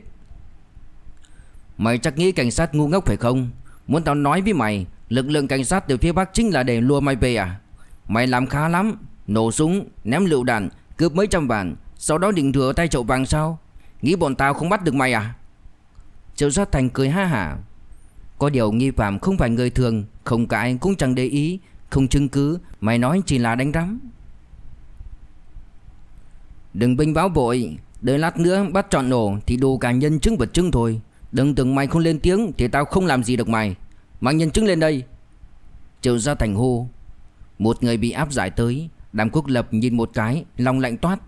Mày chắc nghĩ cảnh sát ngu ngốc phải không Muốn tao nói với mày Lực lượng cảnh sát từ phía Bắc chính là để lùa mày về à Mày làm khá lắm Nổ súng, ném lựu đạn, cướp mấy trăm vàng, Sau đó định thừa tay chậu vàng sao Nghĩ bọn tao không bắt được mày à Triệu sát thành cười ha hả Có điều nghi phạm không phải người thường Không cãi cũng chẳng để ý không chứng cứ Mày nói chỉ là đánh rắm Đừng binh báo bội Đợi lát nữa bắt trọn nổ Thì đồ cả nhân chứng vật chứng thôi Đừng tưởng mày không lên tiếng Thì tao không làm gì được mày Mang nhân chứng lên đây Triệu ra thành hô Một người bị áp giải tới Đàm quốc lập nhìn một cái Lòng lạnh toát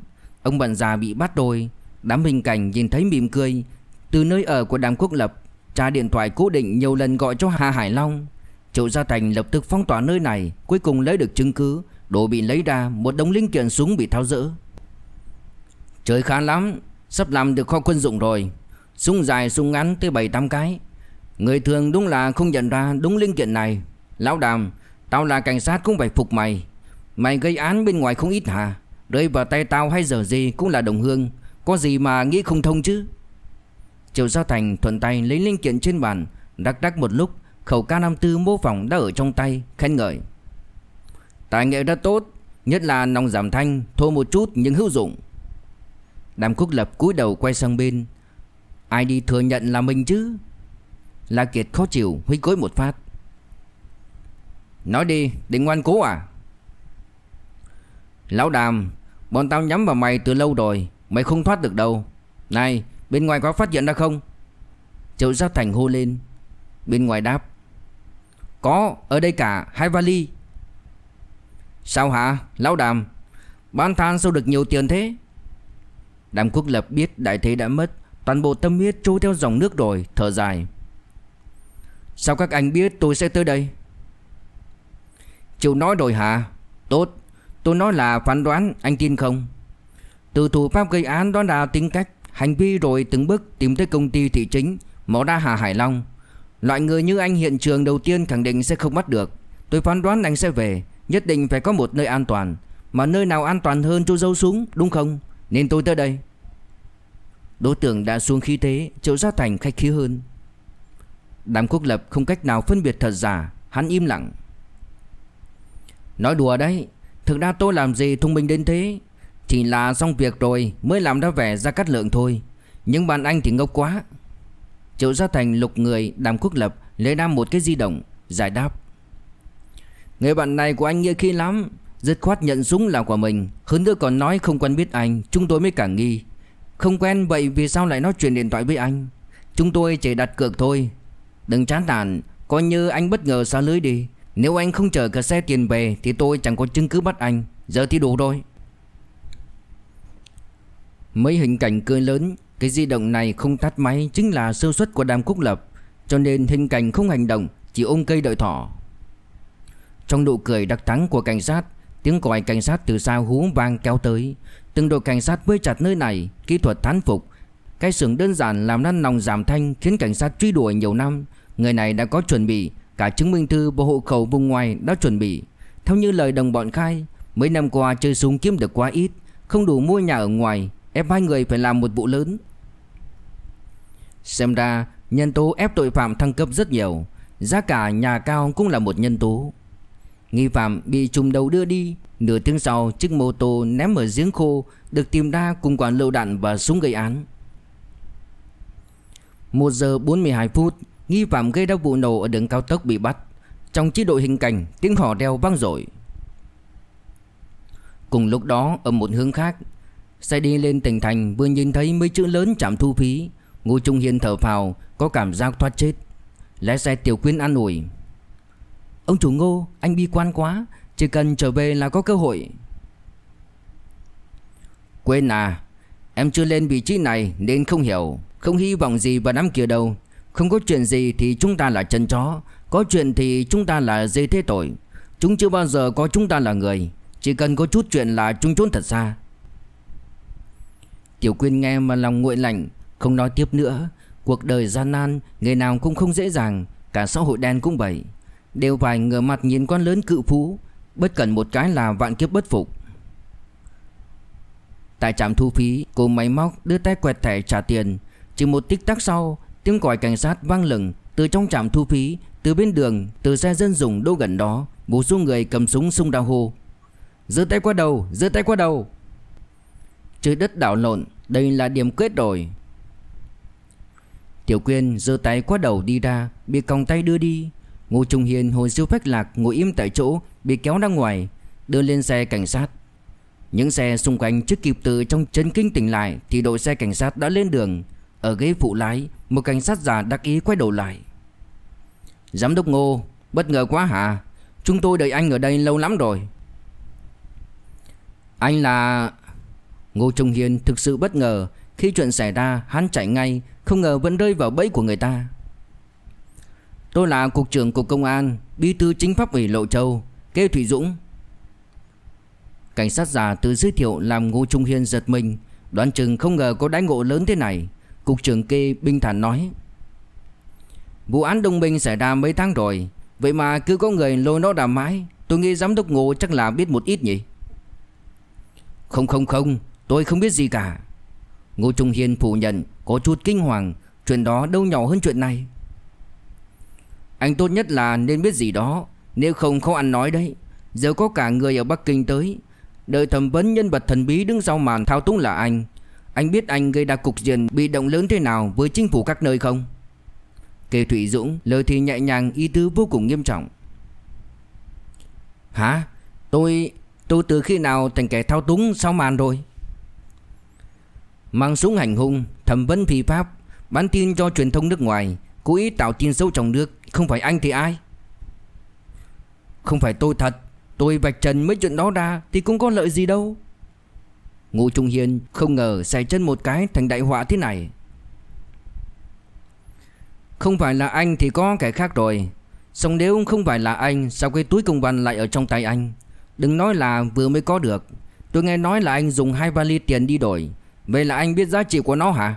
Ông bạn già bị bắt rồi Đám hình cảnh nhìn thấy mỉm cười Từ nơi ở của đàm quốc lập Tra điện thoại cố định nhiều lần gọi cho Hà Hải Long Triệu Gia Thành lập tức phong tỏa nơi này Cuối cùng lấy được chứng cứ Đồ bị lấy ra Một đống linh kiện súng bị tháo rỡ Trời khá lắm Sắp làm được kho quân dụng rồi Súng dài súng ngắn tới 7-8 cái Người thường đúng là không nhận ra đúng linh kiện này Lão đàm Tao là cảnh sát cũng phải phục mày Mày gây án bên ngoài không ít hả Rơi vào tay tao hay giờ gì cũng là đồng hương Có gì mà nghĩ không thông chứ Triệu Gia Thành thuận tay lấy linh kiện trên bàn Đắc đắc một lúc Khẩu K54 mô phỏng đã ở trong tay Khen ngợi Tài nghệ rất tốt Nhất là nòng giảm thanh thô một chút nhưng hữu dụng Đàm Quốc Lập cúi đầu quay sang bên Ai đi thừa nhận là mình chứ La Kiệt khó chịu huy cối một phát Nói đi định ngoan cố à Lão Đàm Bọn tao nhắm vào mày từ lâu rồi Mày không thoát được đâu Này bên ngoài có phát hiện ra không Triệu Gia Thành hô lên Bên ngoài đáp có ở đây cả hai vali Sao hả Lão Đàm Bán than sao được nhiều tiền thế Đàm quốc lập biết đại thế đã mất Toàn bộ tâm huyết trôi theo dòng nước rồi Thở dài Sao các anh biết tôi sẽ tới đây Chịu nói rồi hả Tốt Tôi nói là phán đoán anh tin không Từ thủ pháp gây án đó là tính cách Hành vi rồi từng bước tìm tới công ty thị chính Mỏ đa Hà Hải Long Loại người như anh hiện trường đầu tiên khẳng định sẽ không bắt được Tôi phán đoán anh sẽ về Nhất định phải có một nơi an toàn Mà nơi nào an toàn hơn chỗ dâu súng đúng không Nên tôi tới đây Đối tượng đã xuống khí thế Triệu Gia Thành khách khí hơn Đàm Quốc Lập không cách nào phân biệt thật giả Hắn im lặng Nói đùa đấy Thực ra tôi làm gì thông minh đến thế Chỉ là xong việc rồi Mới làm ra vẻ ra cắt lượng thôi Nhưng bạn anh thì ngốc quá Triệu Gia Thành lục người Đàm Quốc Lập lấy ra một cái di động Giải đáp Người bạn này của anh nghĩa khi lắm Dứt khoát nhận súng là của mình Hơn nữa còn nói không quen biết anh Chúng tôi mới cả nghi Không quen vậy vì sao lại nói chuyện điện thoại với anh Chúng tôi chỉ đặt cược thôi Đừng chán nản Coi như anh bất ngờ xa lưới đi Nếu anh không chờ cả xe tiền về Thì tôi chẳng có chứng cứ bắt anh Giờ thì đủ rồi Mấy hình cảnh cười lớn cái di động này không tắt máy chính là sơ suất của đám cúc lập Cho nên hình cảnh không hành động Chỉ ôm cây đợi thỏ Trong nụ cười đặc thắng của cảnh sát Tiếng còi cảnh sát từ xa hú vang kéo tới Từng đội cảnh sát bơi chặt nơi này Kỹ thuật thán phục Cái xưởng đơn giản làm năn nòng giảm thanh Khiến cảnh sát truy đuổi nhiều năm Người này đã có chuẩn bị Cả chứng minh thư bộ hộ khẩu vùng ngoài đã chuẩn bị Theo như lời đồng bọn khai Mấy năm qua chơi súng kiếm được quá ít Không đủ mua nhà ở ngoài Ép hai người phải làm một vụ lớn Xem ra nhân tố ép tội phạm thăng cấp rất nhiều Giá cả nhà cao cũng là một nhân tố Nghi phạm bị trùng đầu đưa đi Nửa tiếng sau chiếc mô tô ném ở giếng khô Được tìm ra cùng quả lựu đạn và súng gây án 1 giờ 42 phút Nghi phạm gây ra vụ nổ ở đường cao tốc bị bắt Trong chi đội hình cảnh tiếng hò reo vang dội Cùng lúc đó ở một hướng khác Xe đi lên tỉnh thành vừa nhìn thấy mấy chữ lớn trạm thu phí Ngô Trung Hiên thở phào Có cảm giác thoát chết Lái xe Tiểu Quyên an ủi Ông chủ Ngô anh bi quan quá Chỉ cần trở về là có cơ hội Quên à Em chưa lên vị trí này nên không hiểu Không hy vọng gì vào đám kia đâu Không có chuyện gì thì chúng ta là chân chó Có chuyện thì chúng ta là dê thế tội Chúng chưa bao giờ có chúng ta là người Chỉ cần có chút chuyện là chúng trốn thật xa Tiểu Quyên nghe mà lòng nguội lạnh không nói tiếp nữa Cuộc đời gian nan Người nào cũng không dễ dàng Cả xã hội đen cũng vậy Đều phải ngửa mặt nhìn quan lớn cự phú Bất cần một cái là vạn kiếp bất phục Tại trạm thu phí Cô máy móc đưa tay quẹt thẻ trả tiền Chỉ một tích tắc sau Tiếng còi cảnh sát vang lừng Từ trong trạm thu phí Từ bên đường Từ xe dân dùng đô gần đó Một số người cầm súng sung đào hô Giơ tay qua đầu Giơ tay qua đầu Trời đất đảo lộn Đây là điểm kết rồi Tiểu Quyên giơ tay qua đầu đi ra Bị còng tay đưa đi Ngô Trung Hiền hồi siêu phách lạc ngồi im tại chỗ Bị kéo ra ngoài Đưa lên xe cảnh sát Những xe xung quanh chưa kịp từ trong chấn kinh tỉnh lại Thì đội xe cảnh sát đã lên đường Ở ghế phụ lái Một cảnh sát già đặc ý quay đầu lại Giám đốc Ngô Bất ngờ quá hả Chúng tôi đợi anh ở đây lâu lắm rồi Anh là... Ngô Trung Hiền thực sự bất ngờ Khi chuyện xảy ra hắn chạy ngay không ngờ vẫn rơi vào bẫy của người ta Tôi là cục trưởng cục công an Bí thư chính pháp ủy Lộ Châu Kêu Thủy Dũng Cảnh sát già tự giới thiệu làm Ngô Trung Hiên giật mình Đoán chừng không ngờ có đánh ngộ lớn thế này Cục trưởng kê bình thản nói Vụ án đồng minh xảy ra mấy tháng rồi Vậy mà cứ có người lôi nó đàm mãi Tôi nghĩ giám đốc ngộ chắc là biết một ít nhỉ Không không không Tôi không biết gì cả Ngô Trung Hiên phủ nhận có chút kinh hoàng Chuyện đó đâu nhỏ hơn chuyện này Anh tốt nhất là nên biết gì đó Nếu không khó ăn nói đấy Giờ có cả người ở Bắc Kinh tới Đợi thẩm vấn nhân vật thần bí đứng sau màn thao túng là anh Anh biết anh gây ra cục diện bị động lớn thế nào với chính phủ các nơi không? Kê Thụy Dũng lời thì nhẹ nhàng ý tứ vô cùng nghiêm trọng Hả? Tôi... tôi từ khi nào thành kẻ thao túng sau màn rồi? Mang súng hành hung, thẩm vấn phi pháp, bán tin cho truyền thông nước ngoài, cố ý tạo tin xấu trong nước, không phải anh thì ai? Không phải tôi thật, tôi vạch trần mấy chuyện đó ra thì cũng có lợi gì đâu. Ngô Trung Hiên không ngờ xài chân một cái thành đại họa thế này. Không phải là anh thì có kẻ khác rồi. Xong nếu không phải là anh, sao cái túi công văn lại ở trong tay anh? Đừng nói là vừa mới có được. Tôi nghe nói là anh dùng hai vali tiền đi đổi. Vậy là anh biết giá trị của nó hả?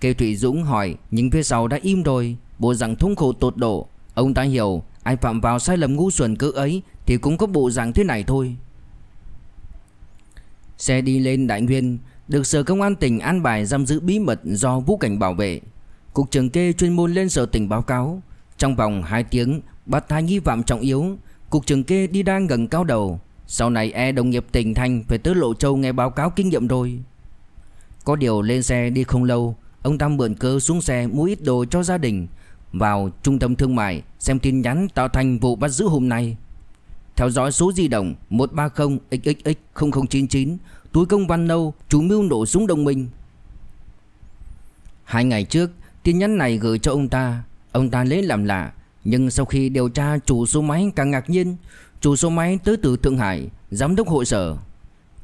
Kêu Thụy Dũng hỏi nhưng phía sau đã im rồi Bộ rằng thống khổ tột độ Ông ta hiểu ai phạm vào sai lầm ngu xuẩn cỡ ấy Thì cũng có bộ dạng thế này thôi Xe đi lên Đại Nguyên Được Sở Công an tỉnh an bài giam giữ bí mật do vũ cảnh bảo vệ Cục trưởng kê chuyên môn lên Sở tỉnh báo cáo Trong vòng 2 tiếng bắt hai nghi phạm trọng yếu Cục trưởng kê đi đang gần cao đầu Sau này e đồng nghiệp tỉnh thành phải tới Lộ Châu nghe báo cáo kinh nghiệm rồi có điều lên xe đi không lâu Ông ta mượn cơ xuống xe mua ít đồ cho gia đình Vào trung tâm thương mại Xem tin nhắn tạo thành vụ bắt giữ hôm nay Theo dõi số di động 130XXX0099 Túi công văn nâu Chú mưu nổ súng đồng minh Hai ngày trước Tin nhắn này gửi cho ông ta Ông ta lấy làm lạ Nhưng sau khi điều tra chủ số máy càng ngạc nhiên Chủ số máy tới từ Thượng Hải Giám đốc hội sở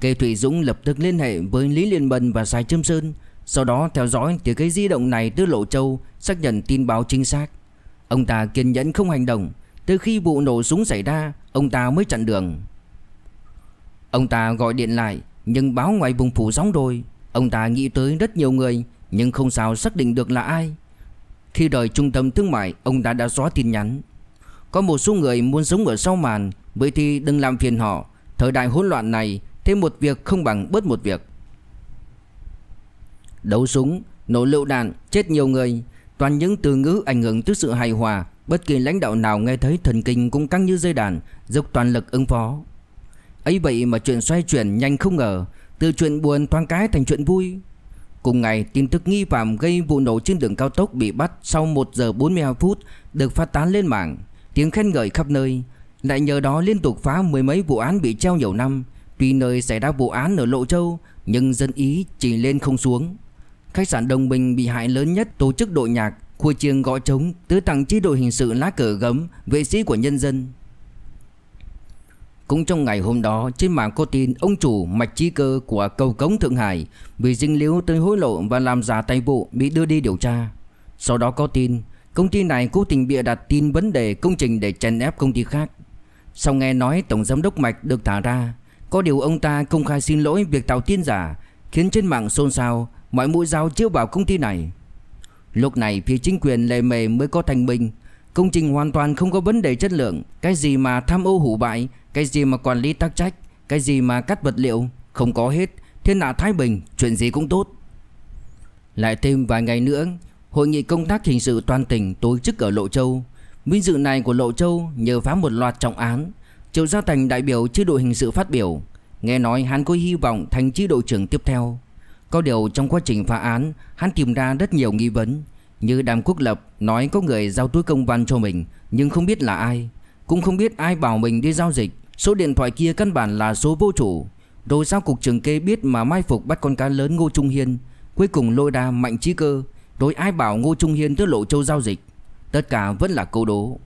Kê Thụy Dũng lập tức liên hệ với Lý Liên Bân và Sài Trâm Sơn Sau đó theo dõi từ cái di động này tới Lộ Châu Xác nhận tin báo chính xác Ông ta kiên nhẫn không hành động Từ khi vụ nổ súng xảy ra Ông ta mới chặn đường Ông ta gọi điện lại Nhưng báo ngoài vùng phủ sóng rồi Ông ta nghĩ tới rất nhiều người Nhưng không sao xác định được là ai Khi rời trung tâm thương mại Ông ta đã xóa tin nhắn Có một số người muốn sống ở sau màn Vậy thì đừng làm phiền họ Thời đại hỗn loạn này Thêm một việc không bằng bớt một việc Đấu súng, nổ lựu đạn, chết nhiều người Toàn những từ ngữ ảnh hưởng tới sự hài hòa Bất kỳ lãnh đạo nào nghe thấy thần kinh cũng căng như dây đàn Dốc toàn lực ứng phó ấy vậy mà chuyện xoay chuyển nhanh không ngờ Từ chuyện buồn thoáng cái thành chuyện vui Cùng ngày, tin tức nghi phạm gây vụ nổ trên đường cao tốc bị bắt sau 1 giờ 42 phút được phát tán lên mạng, tiếng khen ngợi khắp nơi. Lại nhờ đó liên tục phá mười mấy vụ án bị treo nhiều năm, Tuy nơi xảy ra vụ án ở Lộ Châu Nhưng dân Ý chỉ lên không xuống Khách sạn Đông Bình bị hại lớn nhất tổ chức đội nhạc khua chiêng gõ trống Tứ tặng chi đội hình sự lá cờ gấm Vệ sĩ của nhân dân cũng trong ngày hôm đó trên mạng có tin ông chủ mạch trí cơ của cầu cống Thượng Hải Vì dinh liếu tới hối lộ và làm giả tay vụ bị đưa đi điều tra Sau đó có tin công ty này cố tình bịa đặt tin vấn đề công trình để chèn ép công ty khác Sau nghe nói tổng giám đốc mạch được thả ra có điều ông ta công khai xin lỗi việc tạo tin giả Khiến trên mạng xôn xao Mọi mũi dao chiếu vào công ty này Lúc này phía chính quyền lề mề mới có thành bình Công trình hoàn toàn không có vấn đề chất lượng Cái gì mà tham ô hủ bại Cái gì mà quản lý tác trách Cái gì mà cắt vật liệu Không có hết Thiên hạ Thái Bình Chuyện gì cũng tốt Lại thêm vài ngày nữa Hội nghị công tác hình sự toàn tỉnh tổ chức ở Lộ Châu Vinh dự này của Lộ Châu nhờ phá một loạt trọng án Triệu Gia Thành đại biểu chi đội hình sự phát biểu Nghe nói hắn có hy vọng thành chi đội trưởng tiếp theo Có điều trong quá trình phá án Hắn tìm ra rất nhiều nghi vấn Như Đàm Quốc Lập nói có người giao túi công văn cho mình Nhưng không biết là ai Cũng không biết ai bảo mình đi giao dịch Số điện thoại kia căn bản là số vô chủ Rồi sao cục trường kê biết mà mai phục bắt con cá lớn Ngô Trung Hiên Cuối cùng lôi ra mạnh trí cơ Rồi ai bảo Ngô Trung Hiên tiết lộ châu giao dịch Tất cả vẫn là câu đố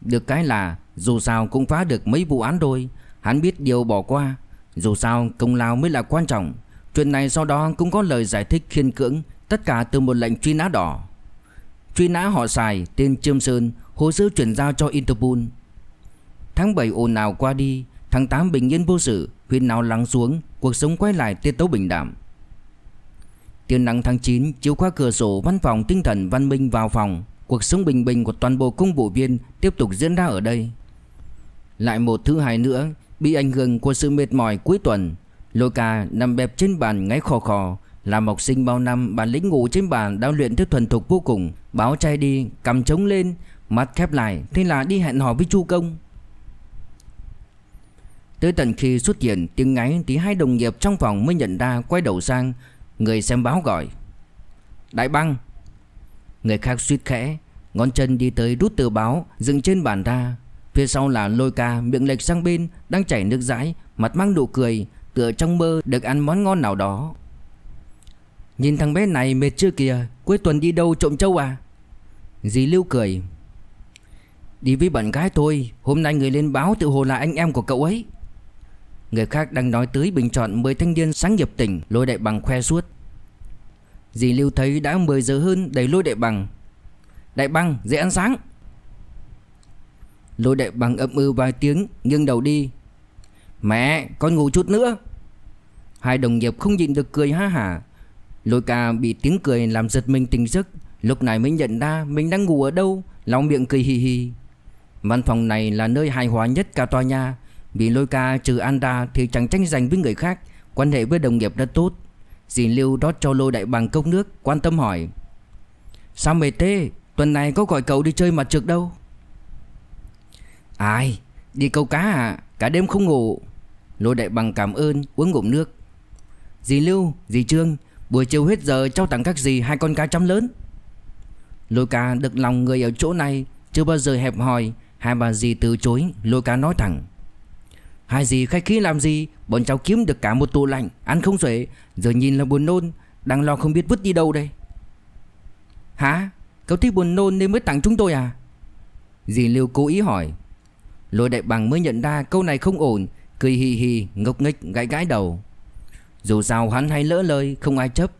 được cái là dù sao cũng phá được mấy vụ án đôi Hắn biết điều bỏ qua Dù sao công lao mới là quan trọng Chuyện này sau đó cũng có lời giải thích khiên cưỡng Tất cả từ một lệnh truy nã đỏ Truy nã họ xài tên Trương Sơn Hồ sơ chuyển giao cho Interpol Tháng 7 ồn ào qua đi Tháng 8 bình yên vô sự huyện nào lắng xuống Cuộc sống quay lại tiết tấu bình đảm Tiếng nắng tháng 9 chiếu qua cửa sổ văn phòng tinh thần văn minh vào phòng Cuộc sống bình bình của toàn bộ công vụ viên tiếp tục diễn ra ở đây Lại một thứ hai nữa Bị ảnh hưởng của sự mệt mỏi cuối tuần Loka nằm bẹp trên bàn ngáy khò khò Làm học sinh bao năm bản lĩnh ngủ trên bàn đã luyện thức thuần thục vô cùng Báo chai đi, cầm trống lên Mắt khép lại Thế là đi hẹn hò với chu công Tới tận khi xuất hiện tiếng ngáy Thì hai đồng nghiệp trong phòng mới nhận ra quay đầu sang Người xem báo gọi Đại băng Người khác suýt khẽ Ngón chân đi tới rút tờ báo dựng trên bàn ra Phía sau là lôi ca miệng lệch sang bên Đang chảy nước dãi Mặt mang nụ cười Tựa trong mơ được ăn món ngon nào đó Nhìn thằng bé này mệt chưa kìa Cuối tuần đi đâu trộm châu à Dì Lưu cười Đi với bạn gái thôi Hôm nay người lên báo tự hồ là anh em của cậu ấy Người khác đang nói tới bình chọn 10 thanh niên sáng nghiệp tỉnh Lôi đại bằng khoe suốt Dì Lưu thấy đã 10 giờ hơn đẩy lôi đại bằng Đại bằng dễ ăn sáng Lôi đại bằng ậm ư ừ vài tiếng nghiêng đầu đi Mẹ con ngủ chút nữa Hai đồng nghiệp không nhịn được cười ha hả Lôi ca bị tiếng cười làm giật mình tỉnh giấc Lúc này mới nhận ra mình đang ngủ ở đâu Lòng miệng cười hì hì Văn phòng này là nơi hài hòa nhất cả tòa nhà Vì lôi ca trừ an ra thì chẳng tranh giành với người khác Quan hệ với đồng nghiệp rất tốt Dì Lưu đót cho Lôi Đại Bằng cốc nước Quan tâm hỏi Sao mệt thế Tuần này có gọi cậu đi chơi mặt trượt đâu Ai Đi câu cá à Cả đêm không ngủ Lôi Đại Bằng cảm ơn uống ngụm nước Dì Lưu Dì Trương Buổi chiều hết giờ cháu tặng các dì hai con cá chấm lớn Lôi ca được lòng người ở chỗ này Chưa bao giờ hẹp hòi Hai bà dì từ chối Lôi ca nói thẳng Hai gì khách khí làm gì Bọn cháu kiếm được cả một tù lạnh Ăn không xuể Giờ nhìn là buồn nôn Đang lo không biết vứt đi đâu đây Hả Cậu thích buồn nôn nên mới tặng chúng tôi à Dì Lưu cố ý hỏi Lôi đại bằng mới nhận ra câu này không ổn Cười hì hì ngốc nghếch gãi gãi đầu Dù sao hắn hay lỡ lời Không ai chấp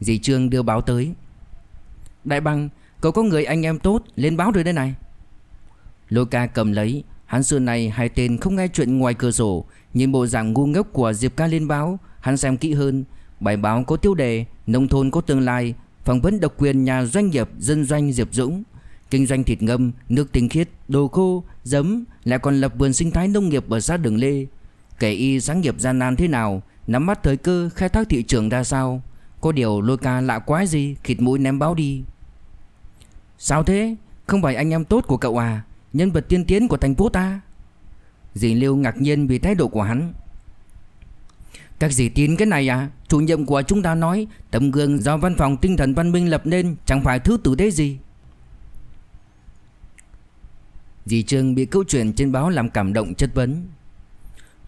Dì Trương đưa báo tới Đại bằng cậu có người anh em tốt Lên báo rồi đây này Lôi ca cầm lấy Hắn xưa này hai tên không nghe chuyện ngoài cửa sổ Nhìn bộ dạng ngu ngốc của Diệp Ca lên báo Hắn xem kỹ hơn Bài báo có tiêu đề Nông thôn có tương lai Phỏng vấn độc quyền nhà doanh nghiệp dân doanh Diệp Dũng Kinh doanh thịt ngâm, nước tinh khiết, đồ khô, giấm Lại còn lập vườn sinh thái nông nghiệp ở xã Đường Lê Kể y sáng nghiệp gian nan thế nào Nắm bắt thời cơ khai thác thị trường ra sao Có điều lôi ca lạ quái gì Khịt mũi ném báo đi Sao thế? Không phải anh em tốt của cậu à? Nhân vật tiên tiến của thành phố ta Dì Lưu ngạc nhiên vì thái độ của hắn Các dì tin cái này à Chủ nhiệm của chúng ta nói Tấm gương do văn phòng tinh thần văn minh lập nên Chẳng phải thứ tử tế gì Dì Trương bị câu chuyện trên báo làm cảm động chất vấn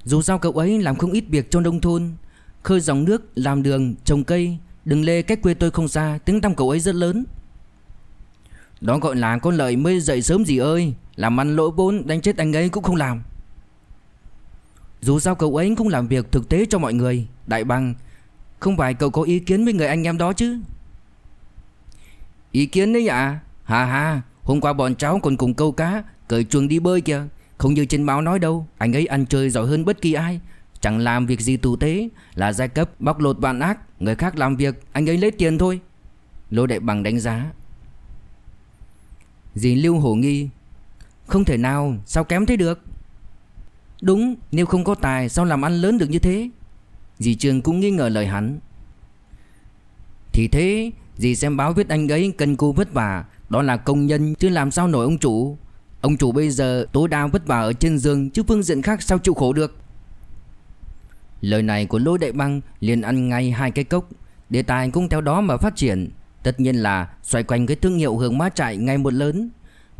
Dù sao cậu ấy làm không ít việc trong nông thôn Khơi dòng nước, làm đường, trồng cây Đừng lê cách quê tôi không xa Tiếng tăm cậu ấy rất lớn Đó gọi là con lợi mới dậy sớm gì ơi làm ăn lỗ vốn đánh chết anh ấy cũng không làm Dù sao cậu ấy cũng làm việc thực tế cho mọi người Đại bằng Không phải cậu có ý kiến với người anh em đó chứ Ý kiến đấy ạ Hà hà Hôm qua bọn cháu còn cùng câu cá Cởi chuồng đi bơi kìa Không như trên báo nói đâu Anh ấy ăn chơi giỏi hơn bất kỳ ai Chẳng làm việc gì tù tế Là giai cấp bóc lột bạn ác Người khác làm việc Anh ấy lấy tiền thôi Lô Đại Bằng đánh giá Dì Lưu Hổ Nghi không thể nào sao kém thế được Đúng nếu không có tài sao làm ăn lớn được như thế Dì Trường cũng nghi ngờ lời hắn Thì thế Dì xem báo viết anh ấy cần cù vất vả Đó là công nhân chứ làm sao nổi ông chủ Ông chủ bây giờ tối đa vất vả ở trên giường Chứ phương diện khác sao chịu khổ được Lời này của lôi đại băng liền ăn ngay hai cái cốc Đề tài cũng theo đó mà phát triển Tất nhiên là xoay quanh cái thương hiệu hướng má chạy ngày một lớn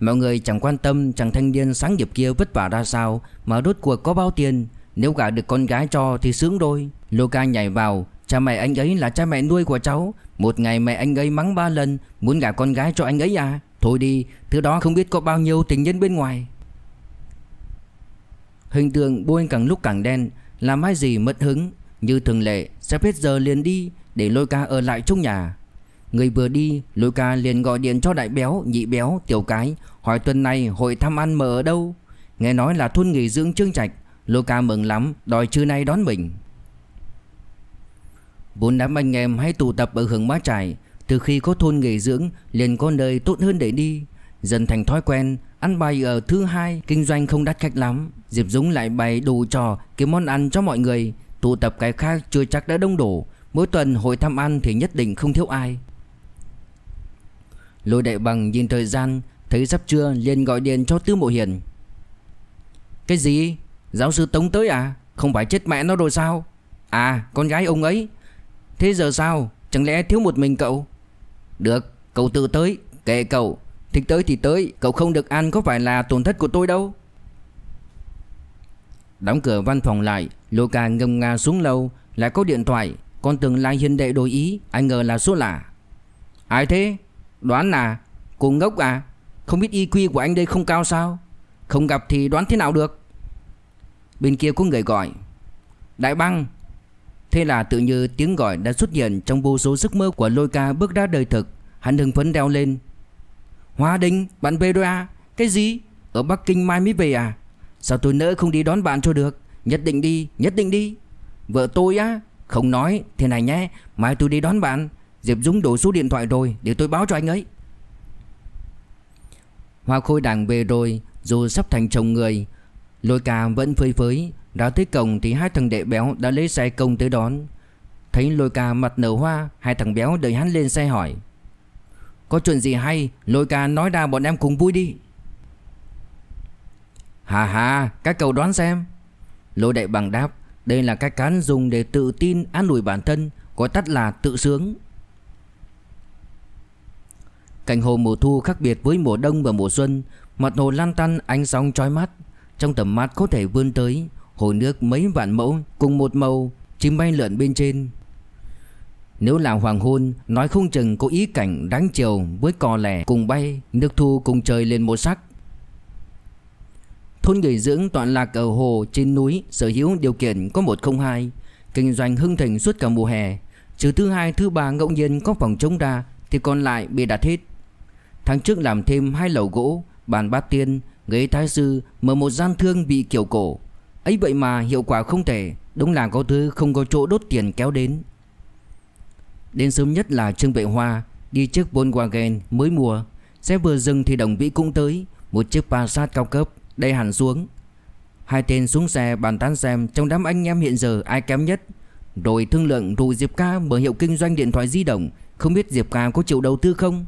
Mọi người chẳng quan tâm chàng thanh niên sáng nghiệp kia vất vả ra sao Mà rốt cuộc có bao tiền Nếu gả được con gái cho thì sướng đôi Luca nhảy vào Cha mẹ anh ấy là cha mẹ nuôi của cháu Một ngày mẹ anh ấy mắng ba lần Muốn gả con gái cho anh ấy à Thôi đi Thứ đó không biết có bao nhiêu tình nhân bên ngoài Hình tượng Boeing càng lúc càng đen Làm ai gì mất hứng Như thường lệ Sếp hết giờ liền đi Để Luca ở lại trong nhà Người vừa đi Lôi ca liền gọi điện cho đại béo Nhị béo tiểu cái Hỏi tuần này hội thăm ăn mở ở đâu Nghe nói là thôn nghỉ dưỡng Trương Trạch Lôi ca mừng lắm Đòi trưa nay đón mình Bốn đám anh em hay tụ tập ở hướng Má Trải Từ khi có thôn nghỉ dưỡng Liền có nơi tốt hơn để đi Dần thành thói quen Ăn bài ở thứ hai Kinh doanh không đắt khách lắm Diệp Dũng lại bày đồ trò Kiếm món ăn cho mọi người Tụ tập cái khác chưa chắc đã đông đủ Mỗi tuần hội thăm ăn thì nhất định không thiếu ai Lôi đại bằng nhìn thời gian Thấy sắp trưa liền gọi điện cho Tư Mộ Hiền Cái gì? Giáo sư Tống tới à? Không phải chết mẹ nó rồi sao? À con gái ông ấy Thế giờ sao? Chẳng lẽ thiếu một mình cậu? Được, cậu tự tới Kệ cậu Thích tới thì tới Cậu không được ăn có phải là tổn thất của tôi đâu Đóng cửa văn phòng lại lô ca ngâm nga xuống lầu Lại có điện thoại Con tưởng là hiền Đệ đổi ý Anh ngờ là số lạ Ai thế Đoán là Cô ngốc à Không biết IQ của anh đây không cao sao Không gặp thì đoán thế nào được Bên kia có người gọi Đại băng Thế là tự như tiếng gọi đã xuất hiện Trong vô số giấc mơ của lôi ca bước ra đời thực Hắn hưng phấn đeo lên Hoa Đình, bạn về rồi à Cái gì, ở Bắc Kinh mai mới về à Sao tôi nỡ không đi đón bạn cho được Nhất định đi, nhất định đi Vợ tôi á, không nói, thế này nhé Mai tôi đi đón bạn Diệp Dũng đổ số điện thoại rồi Để tôi báo cho anh ấy Hoa khôi đảng về rồi Dù sắp thành chồng người Lôi cà vẫn phơi phới Đã tới cổng thì hai thằng đệ béo đã lấy xe công tới đón Thấy lôi ca mặt nở hoa Hai thằng béo đợi hắn lên xe hỏi Có chuyện gì hay Lôi ca nói ra bọn em cùng vui đi Hà hà các cậu đoán xem Lôi đại bằng đáp Đây là cái cán dùng để tự tin an ủi bản thân Có tắt là tự sướng Cảnh hồ mùa thu khác biệt với mùa đông và mùa xuân Mặt hồ lan tăn ánh sóng trói mắt Trong tầm mắt có thể vươn tới Hồ nước mấy vạn mẫu cùng một màu Chim bay lượn bên trên Nếu là hoàng hôn Nói không chừng có ý cảnh đáng chiều Với cò lẻ cùng bay Nước thu cùng trời lên một sắc Thôn nghỉ dưỡng tọa lạc ở hồ trên núi Sở hữu điều kiện có 102 Kinh doanh hưng thịnh suốt cả mùa hè Trừ thứ hai thứ ba ngẫu nhiên có phòng chống ra Thì còn lại bị đặt hết Tháng trước làm thêm hai lầu gỗ Bàn bát tiên, ghế thái sư Mở một gian thương bị kiểu cổ ấy vậy mà hiệu quả không thể Đúng là có thứ không có chỗ đốt tiền kéo đến Đến sớm nhất là Trương Vệ Hoa Đi chiếc Volkswagen mới mùa Xe vừa dừng thì đồng vĩ cũng tới Một chiếc Passat cao cấp Đây hẳn xuống Hai tên xuống xe bàn tán xem Trong đám anh em hiện giờ ai kém nhất Rồi thương lượng rủ Diệp Ca mở hiệu kinh doanh điện thoại di động Không biết Diệp Ca có chịu đầu tư không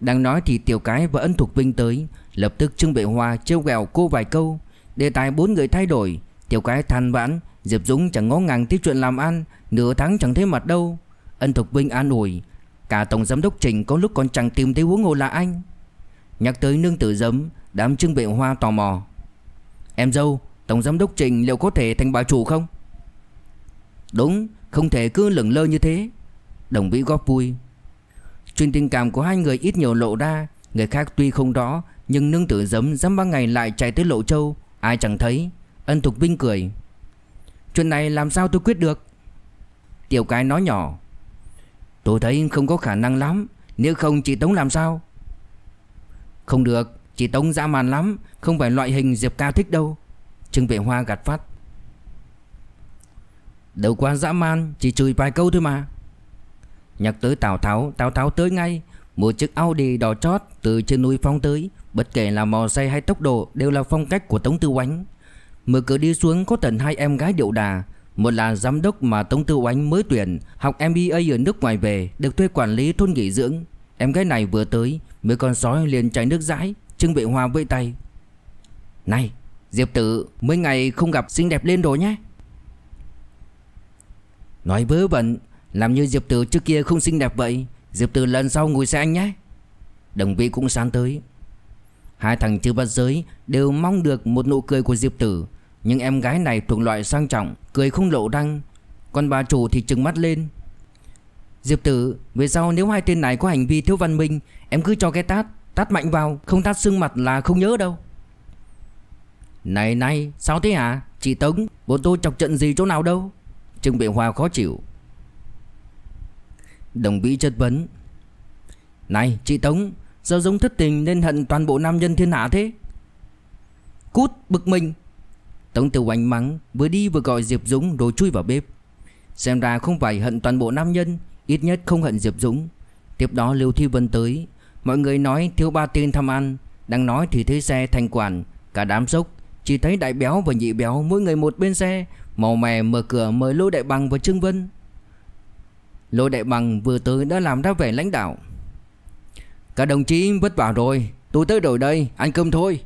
đang nói thì tiểu cái và ân thuộc vinh tới Lập tức Trương Bệ Hoa trêu ghẹo cô vài câu Đề tài bốn người thay đổi Tiểu cái than vãn Diệp Dũng chẳng ngó ngàng tiếp chuyện làm ăn Nửa tháng chẳng thấy mặt đâu Ân thuộc Vinh an ủi Cả Tổng Giám Đốc Trình có lúc còn chẳng tìm thấy huống hồ là anh Nhắc tới nương tử giấm Đám trưng bệ hoa tò mò Em dâu Tổng Giám Đốc Trình liệu có thể thành bà chủ không Đúng Không thể cứ lửng lơ như thế Đồng vĩ góp vui Chuyện tình cảm của hai người ít nhiều lộ ra Người khác tuy không đó Nhưng nương tử giấm dám ba ngày lại chạy tới lộ châu Ai chẳng thấy Ân Thục Vinh cười Chuyện này làm sao tôi quyết được Tiểu cái nói nhỏ Tôi thấy không có khả năng lắm Nếu không chị Tống làm sao Không được Chị Tống dã man lắm Không phải loại hình Diệp Ca thích đâu trưng Vệ Hoa gạt phát Đâu quá dã man Chỉ chửi vài câu thôi mà Nhắc tới Tào Tháo Tào Tháo tới ngay Một chiếc Audi đỏ chót từ trên núi phóng tới Bất kể là màu xe hay tốc độ Đều là phong cách của Tống Tư Oánh Mở cửa đi xuống có tận hai em gái điệu đà Một là giám đốc mà Tống Tư Oánh mới tuyển Học MBA ở nước ngoài về Được thuê quản lý thôn nghỉ dưỡng Em gái này vừa tới Mấy con sói liền chạy nước dãi trưng Vệ Hoa vẫy tay Này Diệp Tử Mấy ngày không gặp xinh đẹp lên rồi nhé Nói vớ vẩn làm như Diệp Tử trước kia không xinh đẹp vậy Diệp Tử lần sau ngồi xe anh nhé Đồng vị cũng sáng tới Hai thằng chưa bắt giới Đều mong được một nụ cười của Diệp Tử Nhưng em gái này thuộc loại sang trọng Cười không lộ răng Còn bà chủ thì trừng mắt lên Diệp Tử Về sau nếu hai tên này có hành vi thiếu văn minh Em cứ cho cái tát Tát mạnh vào Không tát xương mặt là không nhớ đâu Này này Sao thế hả Chị Tống Bọn tôi chọc trận gì chỗ nào đâu Trương Bệ hòa khó chịu Đồng Vĩ chất vấn Này chị Tống Sao giống thất tình nên hận toàn bộ nam nhân thiên hạ thế Cút bực mình Tống Tiểu Oanh mắng Vừa đi vừa gọi Diệp Dũng rồi chui vào bếp Xem ra không phải hận toàn bộ nam nhân Ít nhất không hận Diệp Dũng Tiếp đó lưu Thi Vân tới Mọi người nói thiếu ba tên thăm ăn Đang nói thì thấy xe thành quản Cả đám sốc Chỉ thấy đại béo và nhị béo mỗi người một bên xe Màu mè mở cửa mời Lô Đại Bằng và Trương Vân Lôi đại bằng vừa tới đã làm ra vẻ lãnh đạo Các đồng chí vất vả rồi Tôi tới rồi đây ăn cơm thôi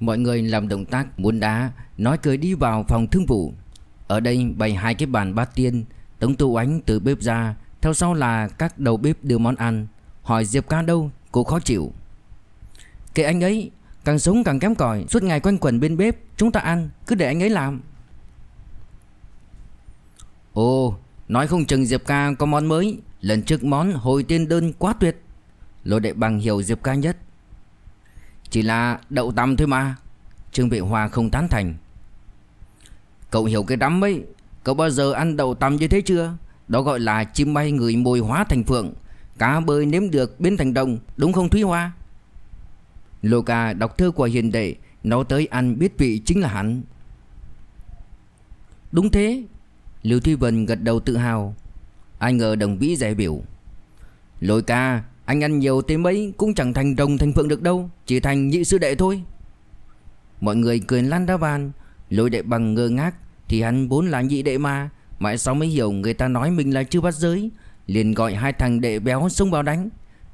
Mọi người làm động tác muốn đá Nói cười đi vào phòng thương vụ Ở đây bày hai cái bàn bát tiên Tống tu ánh từ bếp ra Theo sau là các đầu bếp đưa món ăn Hỏi Diệp ca đâu Cô khó chịu Kệ anh ấy Càng sống càng kém cỏi Suốt ngày quanh quẩn bên bếp Chúng ta ăn Cứ để anh ấy làm Ồ Nói không chừng Diệp ca có món mới Lần trước món hồi tiên đơn quá tuyệt Lô đệ Bằng hiểu Diệp ca nhất Chỉ là đậu tằm thôi mà Trương Vệ Hòa không tán thành Cậu hiểu cái đắm ấy Cậu bao giờ ăn đậu tằm như thế chưa Đó gọi là chim bay người mồi hóa thành phượng Cá bơi nếm được biến thành đồng Đúng không Thúy Hoa Lô ca đọc thơ của hiền đệ Nói tới ăn biết vị chính là hắn Đúng thế Lưu Thi Vân gật đầu tự hào Ai ngờ đồng vĩ giải biểu Lôi ca Anh ăn nhiều tới mấy cũng chẳng thành rồng thành phượng được đâu Chỉ thành nhị sư đệ thôi Mọi người cười lăn đá bàn Lôi đệ bằng ngơ ngác Thì hắn vốn là nhị đệ mà Mãi sau mới hiểu người ta nói mình là chưa bắt giới Liền gọi hai thằng đệ béo xông vào đánh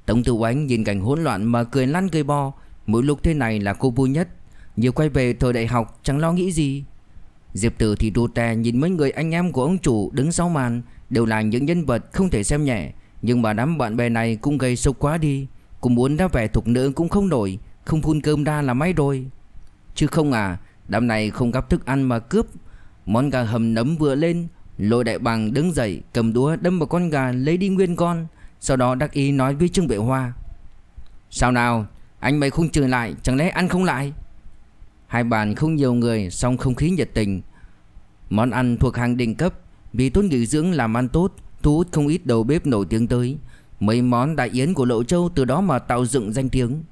Tống Tử Oánh nhìn cảnh hỗn loạn mà cười lăn cười bò Mỗi lúc thế này là cô vui nhất Nhiều quay về thời đại học chẳng lo nghĩ gì Diệp Tử thì rụt rè nhìn mấy người anh em của ông chủ đứng sau màn Đều là những nhân vật không thể xem nhẹ Nhưng mà đám bạn bè này cũng gây sốc quá đi Cũng muốn đã vẻ thục nữ cũng không nổi Không phun cơm ra là mấy đôi. Chứ không à Đám này không gắp thức ăn mà cướp Món gà hầm nấm vừa lên Lôi đại bằng đứng dậy cầm đúa đâm vào con gà lấy đi nguyên con Sau đó đắc ý nói với Trương Bệ Hoa Sao nào Anh mày không trừ lại chẳng lẽ ăn không lại Hai bàn không nhiều người song không khí nhiệt tình Món ăn thuộc hàng đỉnh cấp Vì Tôn Nghị Dưỡng làm ăn tốt Thu hút không ít đầu bếp nổi tiếng tới Mấy món đại yến của Lộ Châu từ đó mà tạo dựng danh tiếng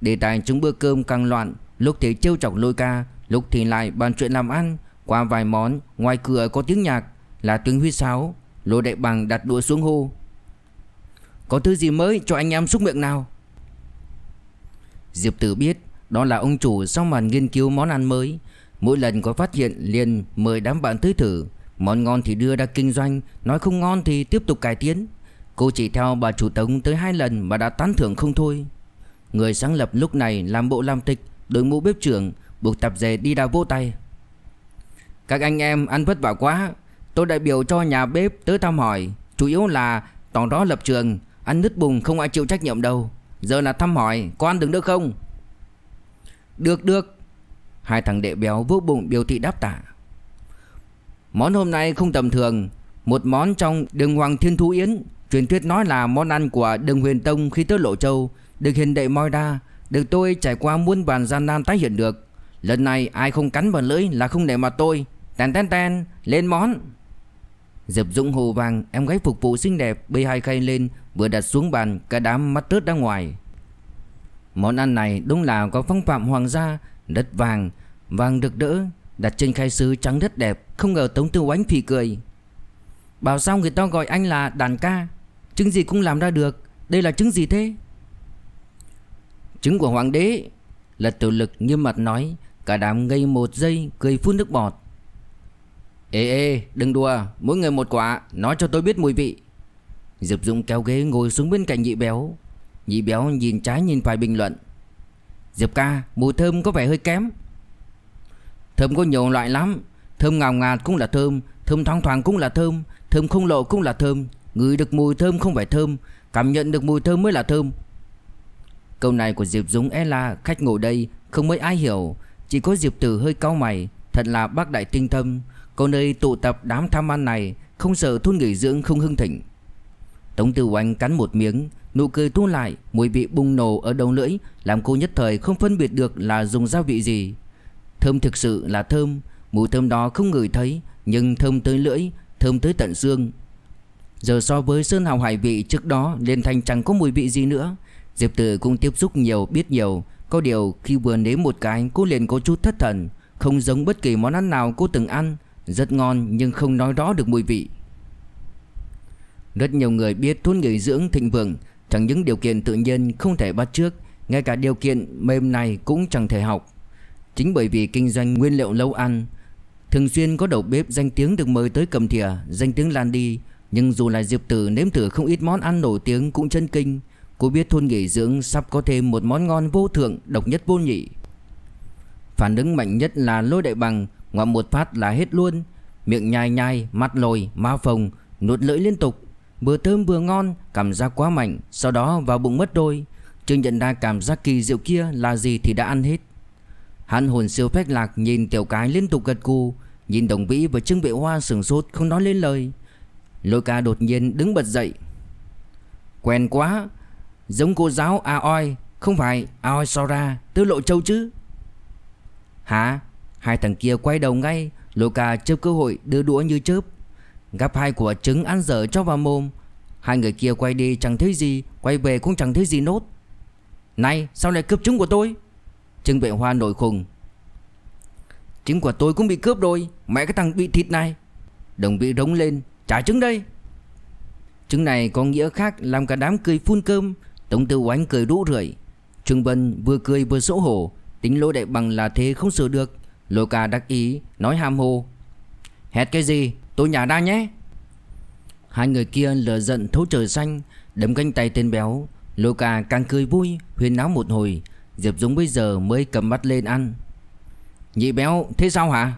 Đề tài chúng bữa cơm càng loạn Lúc thì trêu chọc lôi ca Lúc thì lại bàn chuyện làm ăn Qua vài món ngoài cửa có tiếng nhạc Là tiếng huy sáo Lô đại bằng đặt đũa xuống hô Có thứ gì mới cho anh em xúc miệng nào Diệp tử biết đó là ông chủ sau màn nghiên cứu món ăn mới Mỗi lần có phát hiện liền mời đám bạn tới thử Món ngon thì đưa ra kinh doanh Nói không ngon thì tiếp tục cải tiến Cô chỉ theo bà chủ tống tới hai lần mà đã tán thưởng không thôi Người sáng lập lúc này làm bộ làm tịch Đội mũ bếp trưởng Buộc tập dề đi đào vỗ tay Các anh em ăn vất vả quá Tôi đại biểu cho nhà bếp tới thăm hỏi Chủ yếu là tỏ đó lập trường Ăn nứt bùng không ai chịu trách nhiệm đâu Giờ là thăm hỏi Có ăn được nữa không được được Hai thằng đệ béo vô bụng biểu thị đáp tả Món hôm nay không tầm thường Một món trong đường Hoàng Thiên Thú Yến Truyền thuyết nói là món ăn của đường Huyền Tông khi tới Lộ Châu Được hiền đệ Moi Đa Được tôi trải qua muôn bàn gian nan tái hiện được Lần này ai không cắn vào lưỡi là không để mặt tôi Tèn tèn tèn Lên món Diệp Dũng hồ vàng Em gái phục vụ xinh đẹp Bê hai khay lên Vừa đặt xuống bàn Cả đám mắt rớt ra ngoài Món ăn này đúng là có phong phạm hoàng gia Đất vàng Vàng được đỡ Đặt trên khai sứ trắng rất đẹp Không ngờ Tống Tư Oánh phì cười Bảo sao người ta gọi anh là đàn ca Trứng gì cũng làm ra được Đây là trứng gì thế Trứng của hoàng đế Lật tiểu lực nghiêm mặt nói Cả đám ngây một giây cười phun nước bọt Ê ê đừng đùa Mỗi người một quả Nói cho tôi biết mùi vị Diệp Dũng kéo ghế ngồi xuống bên cạnh nhị béo Nhị béo nhìn trái nhìn phải bình luận Diệp ca mùi thơm có vẻ hơi kém Thơm có nhiều loại lắm Thơm ngào ngạt cũng là thơm Thơm thoang thoảng cũng là thơm Thơm không lộ cũng là thơm Ngửi được mùi thơm không phải thơm Cảm nhận được mùi thơm mới là thơm Câu này của Diệp Dũng e la khách ngồi đây Không mấy ai hiểu Chỉ có Diệp Tử hơi cau mày Thật là bác đại tinh thâm Có nơi tụ tập đám tham ăn này Không sợ thôn nghỉ dưỡng không hưng thịnh Tống Tư Oanh cắn một miếng Nụ cười tu lại, mùi vị bùng nổ ở đầu lưỡi Làm cô nhất thời không phân biệt được là dùng gia vị gì Thơm thực sự là thơm Mùi thơm đó không ngửi thấy Nhưng thơm tới lưỡi, thơm tới tận xương Giờ so với sơn hào hải vị trước đó Liên Thanh chẳng có mùi vị gì nữa Diệp Tử cũng tiếp xúc nhiều biết nhiều Có điều khi vừa nếm một cái cô liền có chút thất thần Không giống bất kỳ món ăn nào cô từng ăn Rất ngon nhưng không nói rõ được mùi vị Rất nhiều người biết thôn nghỉ dưỡng thịnh vượng Chẳng những điều kiện tự nhiên không thể bắt trước Ngay cả điều kiện mềm này cũng chẳng thể học Chính bởi vì kinh doanh nguyên liệu lâu ăn Thường xuyên có đầu bếp danh tiếng được mời tới cầm thìa Danh tiếng lan đi Nhưng dù là Diệp Tử nếm thử không ít món ăn nổi tiếng cũng chân kinh Cô biết thôn nghỉ dưỡng sắp có thêm một món ngon vô thượng độc nhất vô nhị Phản ứng mạnh nhất là lôi đại bằng Ngoạm một phát là hết luôn Miệng nhai nhai, mặt lồi, má phồng Nuốt lưỡi liên tục Vừa thơm vừa ngon Cảm giác quá mạnh Sau đó vào bụng mất đôi Chưa nhận ra cảm giác kỳ diệu kia là gì thì đã ăn hết Hắn hồn siêu phách lạc nhìn tiểu cái liên tục gật cù Nhìn đồng vĩ và trương vệ hoa sừng sốt không nói lên lời Lôi ca đột nhiên đứng bật dậy Quen quá Giống cô giáo Aoi Không phải Aoi Sora Tư Lộ Châu chứ Hả Hai thằng kia quay đầu ngay lô ca chớp cơ hội đưa đũa như chớp Gắp hai quả trứng ăn dở cho vào mồm Hai người kia quay đi chẳng thấy gì Quay về cũng chẳng thấy gì nốt Này sao lại cướp trứng của tôi Trương Vệ Hoa nổi khùng Trứng của tôi cũng bị cướp rồi Mẹ cái thằng bị thịt này Đồng bị rống lên trả trứng đây Trứng này có nghĩa khác Làm cả đám cười phun cơm Tống Tư Oánh cười rũ rượi Trương Vân vừa cười vừa xấu hổ Tính lỗi đại bằng là thế không sửa được Lô ca đắc ý Nói ham hồ Hét cái gì Tôi nhả ra nhé Hai người kia lửa giận thấu trời xanh Đấm canh tay tên béo lô Luca càng cười vui Huyền náo một hồi Diệp Dũng bây giờ mới cầm bắt lên ăn Nhị béo thế sao hả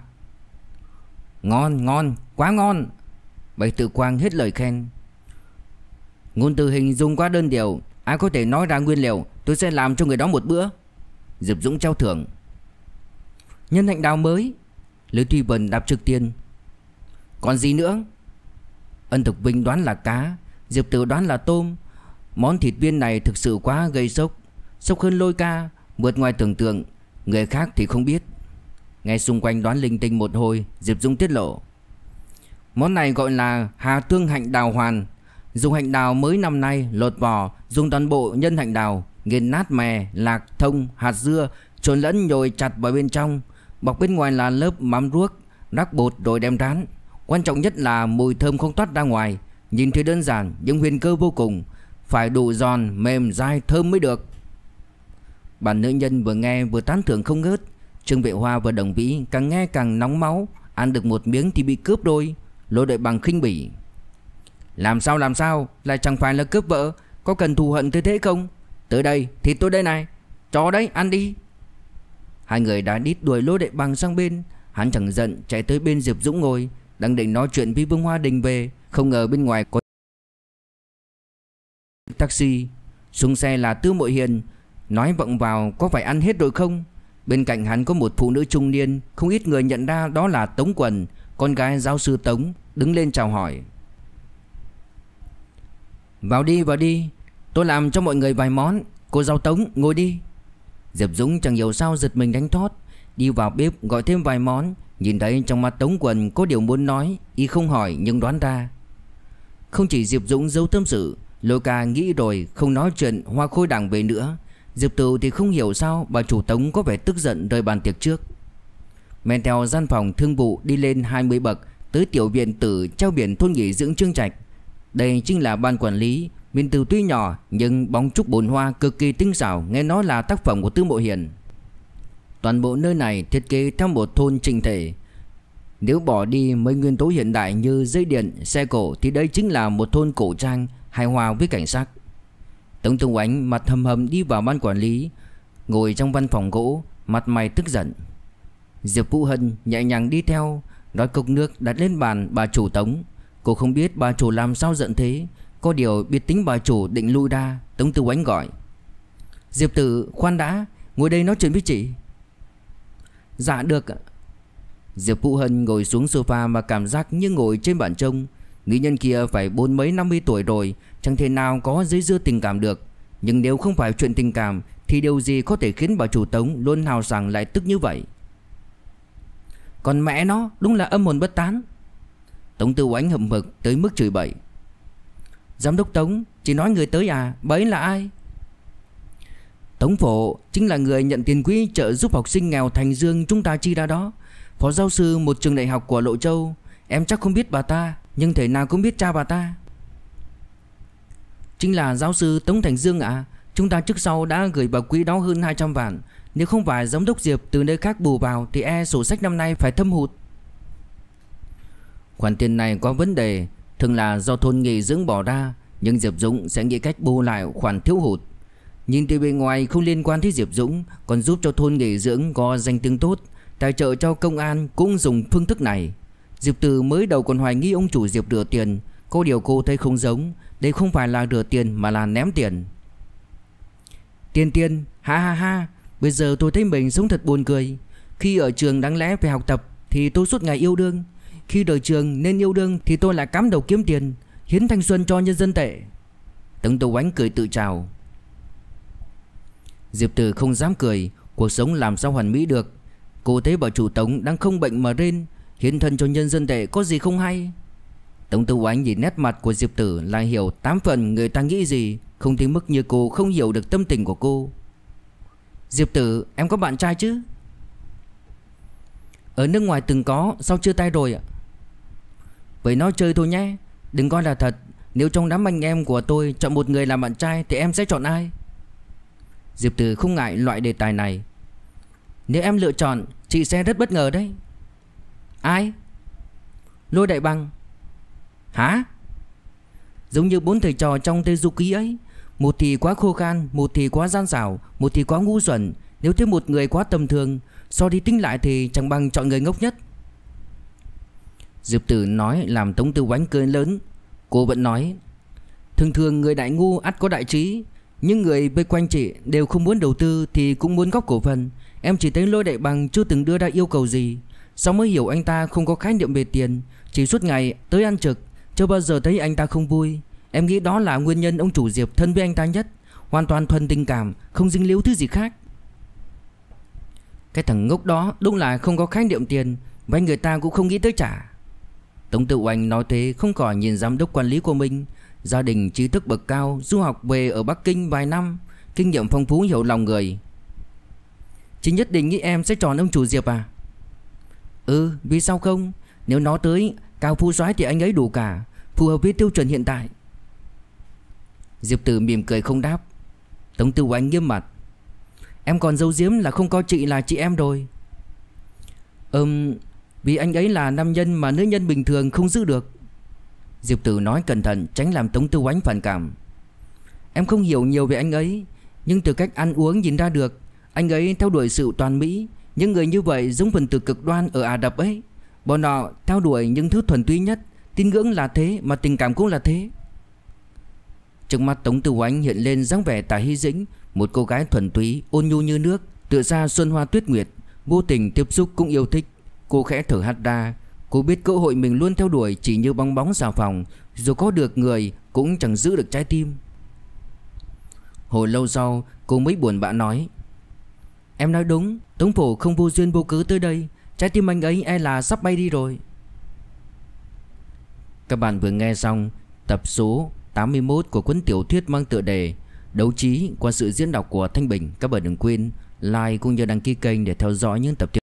Ngon ngon quá ngon Bạch tự quang hết lời khen Ngôn từ hình dung quá đơn điệu Ai có thể nói ra nguyên liệu Tôi sẽ làm cho người đó một bữa Diệp Dũng trao thưởng Nhân hạnh đào mới Lữ Tuy Vân đạp trực tiên còn gì nữa Ân Thực Vinh đoán là cá Diệp Tử đoán là tôm Món thịt viên này thực sự quá gây sốc Sốc hơn lôi ca Vượt ngoài tưởng tượng Người khác thì không biết Ngay xung quanh đoán linh tinh một hồi Diệp Dung tiết lộ Món này gọi là Hà Tương Hạnh Đào Hoàn Dùng hạnh đào mới năm nay lột vỏ Dùng toàn bộ nhân hạnh đào Nghiền nát mè, lạc, thông, hạt dưa Trộn lẫn nhồi chặt vào bên trong Bọc bên ngoài là lớp mắm ruốc Rắc bột rồi đem rán Quan trọng nhất là mùi thơm không thoát ra ngoài Nhìn thì đơn giản nhưng huyền cơ vô cùng Phải đủ giòn, mềm, dai, thơm mới được Bản nữ nhân vừa nghe vừa tán thưởng không ngớt Trương Vệ Hoa và Đồng Vĩ càng nghe càng nóng máu Ăn được một miếng thì bị cướp đôi Lô đội bằng khinh bỉ Làm sao làm sao Lại chẳng phải là cướp vợ Có cần thù hận thế thế không Tới đây thì tôi đây này cho đấy ăn đi Hai người đã đít đuổi lô đệ bằng sang bên Hắn chẳng giận chạy tới bên Diệp Dũng ngồi đang định nói chuyện với Vương Hoa Đình về Không ngờ bên ngoài có taxi Xuống xe là Tư Mội Hiền Nói vọng vào có phải ăn hết rồi không Bên cạnh hắn có một phụ nữ trung niên Không ít người nhận ra đó là Tống Quần Con gái giáo sư Tống Đứng lên chào hỏi Vào đi vào đi Tôi làm cho mọi người vài món Cô giáo Tống ngồi đi Diệp Dũng chẳng hiểu sao giật mình đánh thót Đi vào bếp gọi thêm vài món Nhìn thấy trong mắt Tống Quần có điều muốn nói Y không hỏi nhưng đoán ra Không chỉ Diệp Dũng giấu tâm sự Lôi ca nghĩ rồi không nói chuyện hoa khôi đảng về nữa Diệp tử thì không hiểu sao bà chủ Tống có vẻ tức giận rời bàn tiệc trước Men theo gian phòng thương vụ đi lên 20 bậc Tới tiểu viện tử treo biển thôn nghỉ dưỡng trương trạch Đây chính là ban quản lý Miền tử tuy nhỏ nhưng bóng trúc bồn hoa cực kỳ tinh xảo Nghe nói là tác phẩm của Tư Mộ Hiền Toàn bộ nơi này thiết kế theo một thôn trình thể. Nếu bỏ đi mấy nguyên tố hiện đại như dây điện, xe cổ thì đây chính là một thôn cổ trang hài hòa với cảnh sắc. Tống Tùng Ánh mặt hầm hầm đi vào ban quản lý, ngồi trong văn phòng gỗ, mặt mày tức giận. Diệp Vũ Hân nhẹ nhàng đi theo, nói cốc nước đặt lên bàn bà chủ Tống. Cô không biết bà chủ làm sao giận thế, có điều biết tính bà chủ định lui ra, Tống Tư Oánh gọi. Diệp Tử, khoan đã, ngồi đây nói chuyện với chị. Dạ được Diệp phụ Hân ngồi xuống sofa mà cảm giác như ngồi trên bàn trông Nghĩ nhân kia phải bốn mấy năm mươi tuổi rồi Chẳng thể nào có dây dưa tình cảm được Nhưng nếu không phải chuyện tình cảm Thì điều gì có thể khiến bà chủ tống luôn hào sảng lại tức như vậy Còn mẹ nó đúng là âm hồn bất tán Tống Tư Oánh hậm hực tới mức chửi bậy Giám đốc Tống Chỉ nói người tới à Bấy là ai Tống Phổ chính là người nhận tiền quỹ trợ giúp học sinh nghèo Thành Dương chúng ta chi ra đó Phó giáo sư một trường đại học của Lộ Châu Em chắc không biết bà ta Nhưng thể nào cũng biết cha bà ta Chính là giáo sư Tống Thành Dương ạ Chúng ta trước sau đã gửi bà quỹ đó hơn 200 vạn Nếu không phải giám đốc Diệp từ nơi khác bù vào Thì e sổ sách năm nay phải thâm hụt Khoản tiền này có vấn đề Thường là do thôn nghỉ dưỡng bỏ ra Nhưng Diệp Dũng sẽ nghĩ cách bù lại khoản thiếu hụt Nhìn từ bên ngoài không liên quan tới Diệp Dũng Còn giúp cho thôn nghỉ dưỡng có danh tiếng tốt Tài trợ cho công an cũng dùng phương thức này Diệp Từ mới đầu còn hoài nghi ông chủ Diệp rửa tiền Có điều cô thấy không giống Đây không phải là rửa tiền mà là ném tiền Tiên tiên Ha ha ha Bây giờ tôi thấy mình sống thật buồn cười Khi ở trường đáng lẽ phải học tập Thì tôi suốt ngày yêu đương Khi đời trường nên yêu đương Thì tôi lại cắm đầu kiếm tiền Hiến thanh xuân cho nhân dân tệ Tống Tố Ánh cười tự chào Diệp Tử không dám cười Cuộc sống làm sao hoàn mỹ được Cô thấy bà chủ Tống đang không bệnh mà rên Hiến thân cho nhân dân tệ có gì không hay Tống Tư Oánh nhìn nét mặt của Diệp Tử Là hiểu tám phần người ta nghĩ gì Không tính mức như cô không hiểu được tâm tình của cô Diệp Tử em có bạn trai chứ Ở nước ngoài từng có Sao chưa tay rồi ạ Vậy nói chơi thôi nhé Đừng coi là thật Nếu trong đám anh em của tôi chọn một người làm bạn trai Thì em sẽ chọn ai Diệp Từ không ngại loại đề tài này Nếu em lựa chọn Chị sẽ rất bất ngờ đấy Ai? Lôi đại băng Hả? Giống như bốn thầy trò trong Du Ký ấy Một thì quá khô khan Một thì quá gian xảo Một thì quá ngu xuẩn Nếu thêm một người quá tầm thường So đi tính lại thì chẳng bằng chọn người ngốc nhất Diệp Tử nói làm Tống Tư Oánh cười lớn Cô vẫn nói Thường thường người đại ngu ắt có đại trí những người bên quanh chị đều không muốn đầu tư thì cũng muốn góp cổ phần Em chỉ thấy Lôi Đại Bằng chưa từng đưa ra yêu cầu gì Sau mới hiểu anh ta không có khái niệm về tiền Chỉ suốt ngày tới ăn trực Chưa bao giờ thấy anh ta không vui Em nghĩ đó là nguyên nhân ông chủ Diệp thân với anh ta nhất Hoàn toàn thuần tình cảm Không dính líu thứ gì khác Cái thằng ngốc đó đúng là không có khái niệm tiền Và người ta cũng không nghĩ tới trả Tổng tự oanh nói thế không khỏi nhìn giám đốc quản lý của mình Gia đình trí thức bậc cao Du học về ở Bắc Kinh vài năm Kinh nghiệm phong phú hiểu lòng người Chị nhất định nghĩ em sẽ chọn ông chủ Diệp à Ừ vì sao không Nếu nó tới cao phu soái thì anh ấy đủ cả Phù hợp với tiêu chuẩn hiện tại Diệp tử mỉm cười không đáp Tống tư oánh nghiêm mặt Em còn dấu diếm là không coi chị là chị em rồi Ừm Vì anh ấy là nam nhân mà nữ nhân bình thường không giữ được Diệp Tử nói cẩn thận tránh làm Tống Tư Oánh phản cảm Em không hiểu nhiều về anh ấy Nhưng từ cách ăn uống nhìn ra được Anh ấy theo đuổi sự toàn mỹ Những người như vậy giống phần tử cực đoan ở Ả đập ấy Bọn họ theo đuổi những thứ thuần túy nhất Tin ngưỡng là thế mà tình cảm cũng là thế Trước mắt Tống Tư Oánh hiện lên dáng vẻ tà hy dĩnh Một cô gái thuần túy ôn nhu như nước Tựa ra xuân hoa tuyết nguyệt Vô tình tiếp xúc cũng yêu thích Cô khẽ thở hắt ra Cô biết cơ hội mình luôn theo đuổi chỉ như bong bóng xà phòng Dù có được người cũng chẳng giữ được trái tim Hồi lâu sau cô mới buồn bã nói Em nói đúng Tống phổ không vô duyên vô cớ tới đây Trái tim anh ấy e là sắp bay đi rồi Các bạn vừa nghe xong tập số 81 của cuốn tiểu thuyết mang tựa đề Đấu trí qua sự diễn đọc của Thanh Bình Các bạn đừng quên like cũng như đăng ký kênh để theo dõi những tập tiếp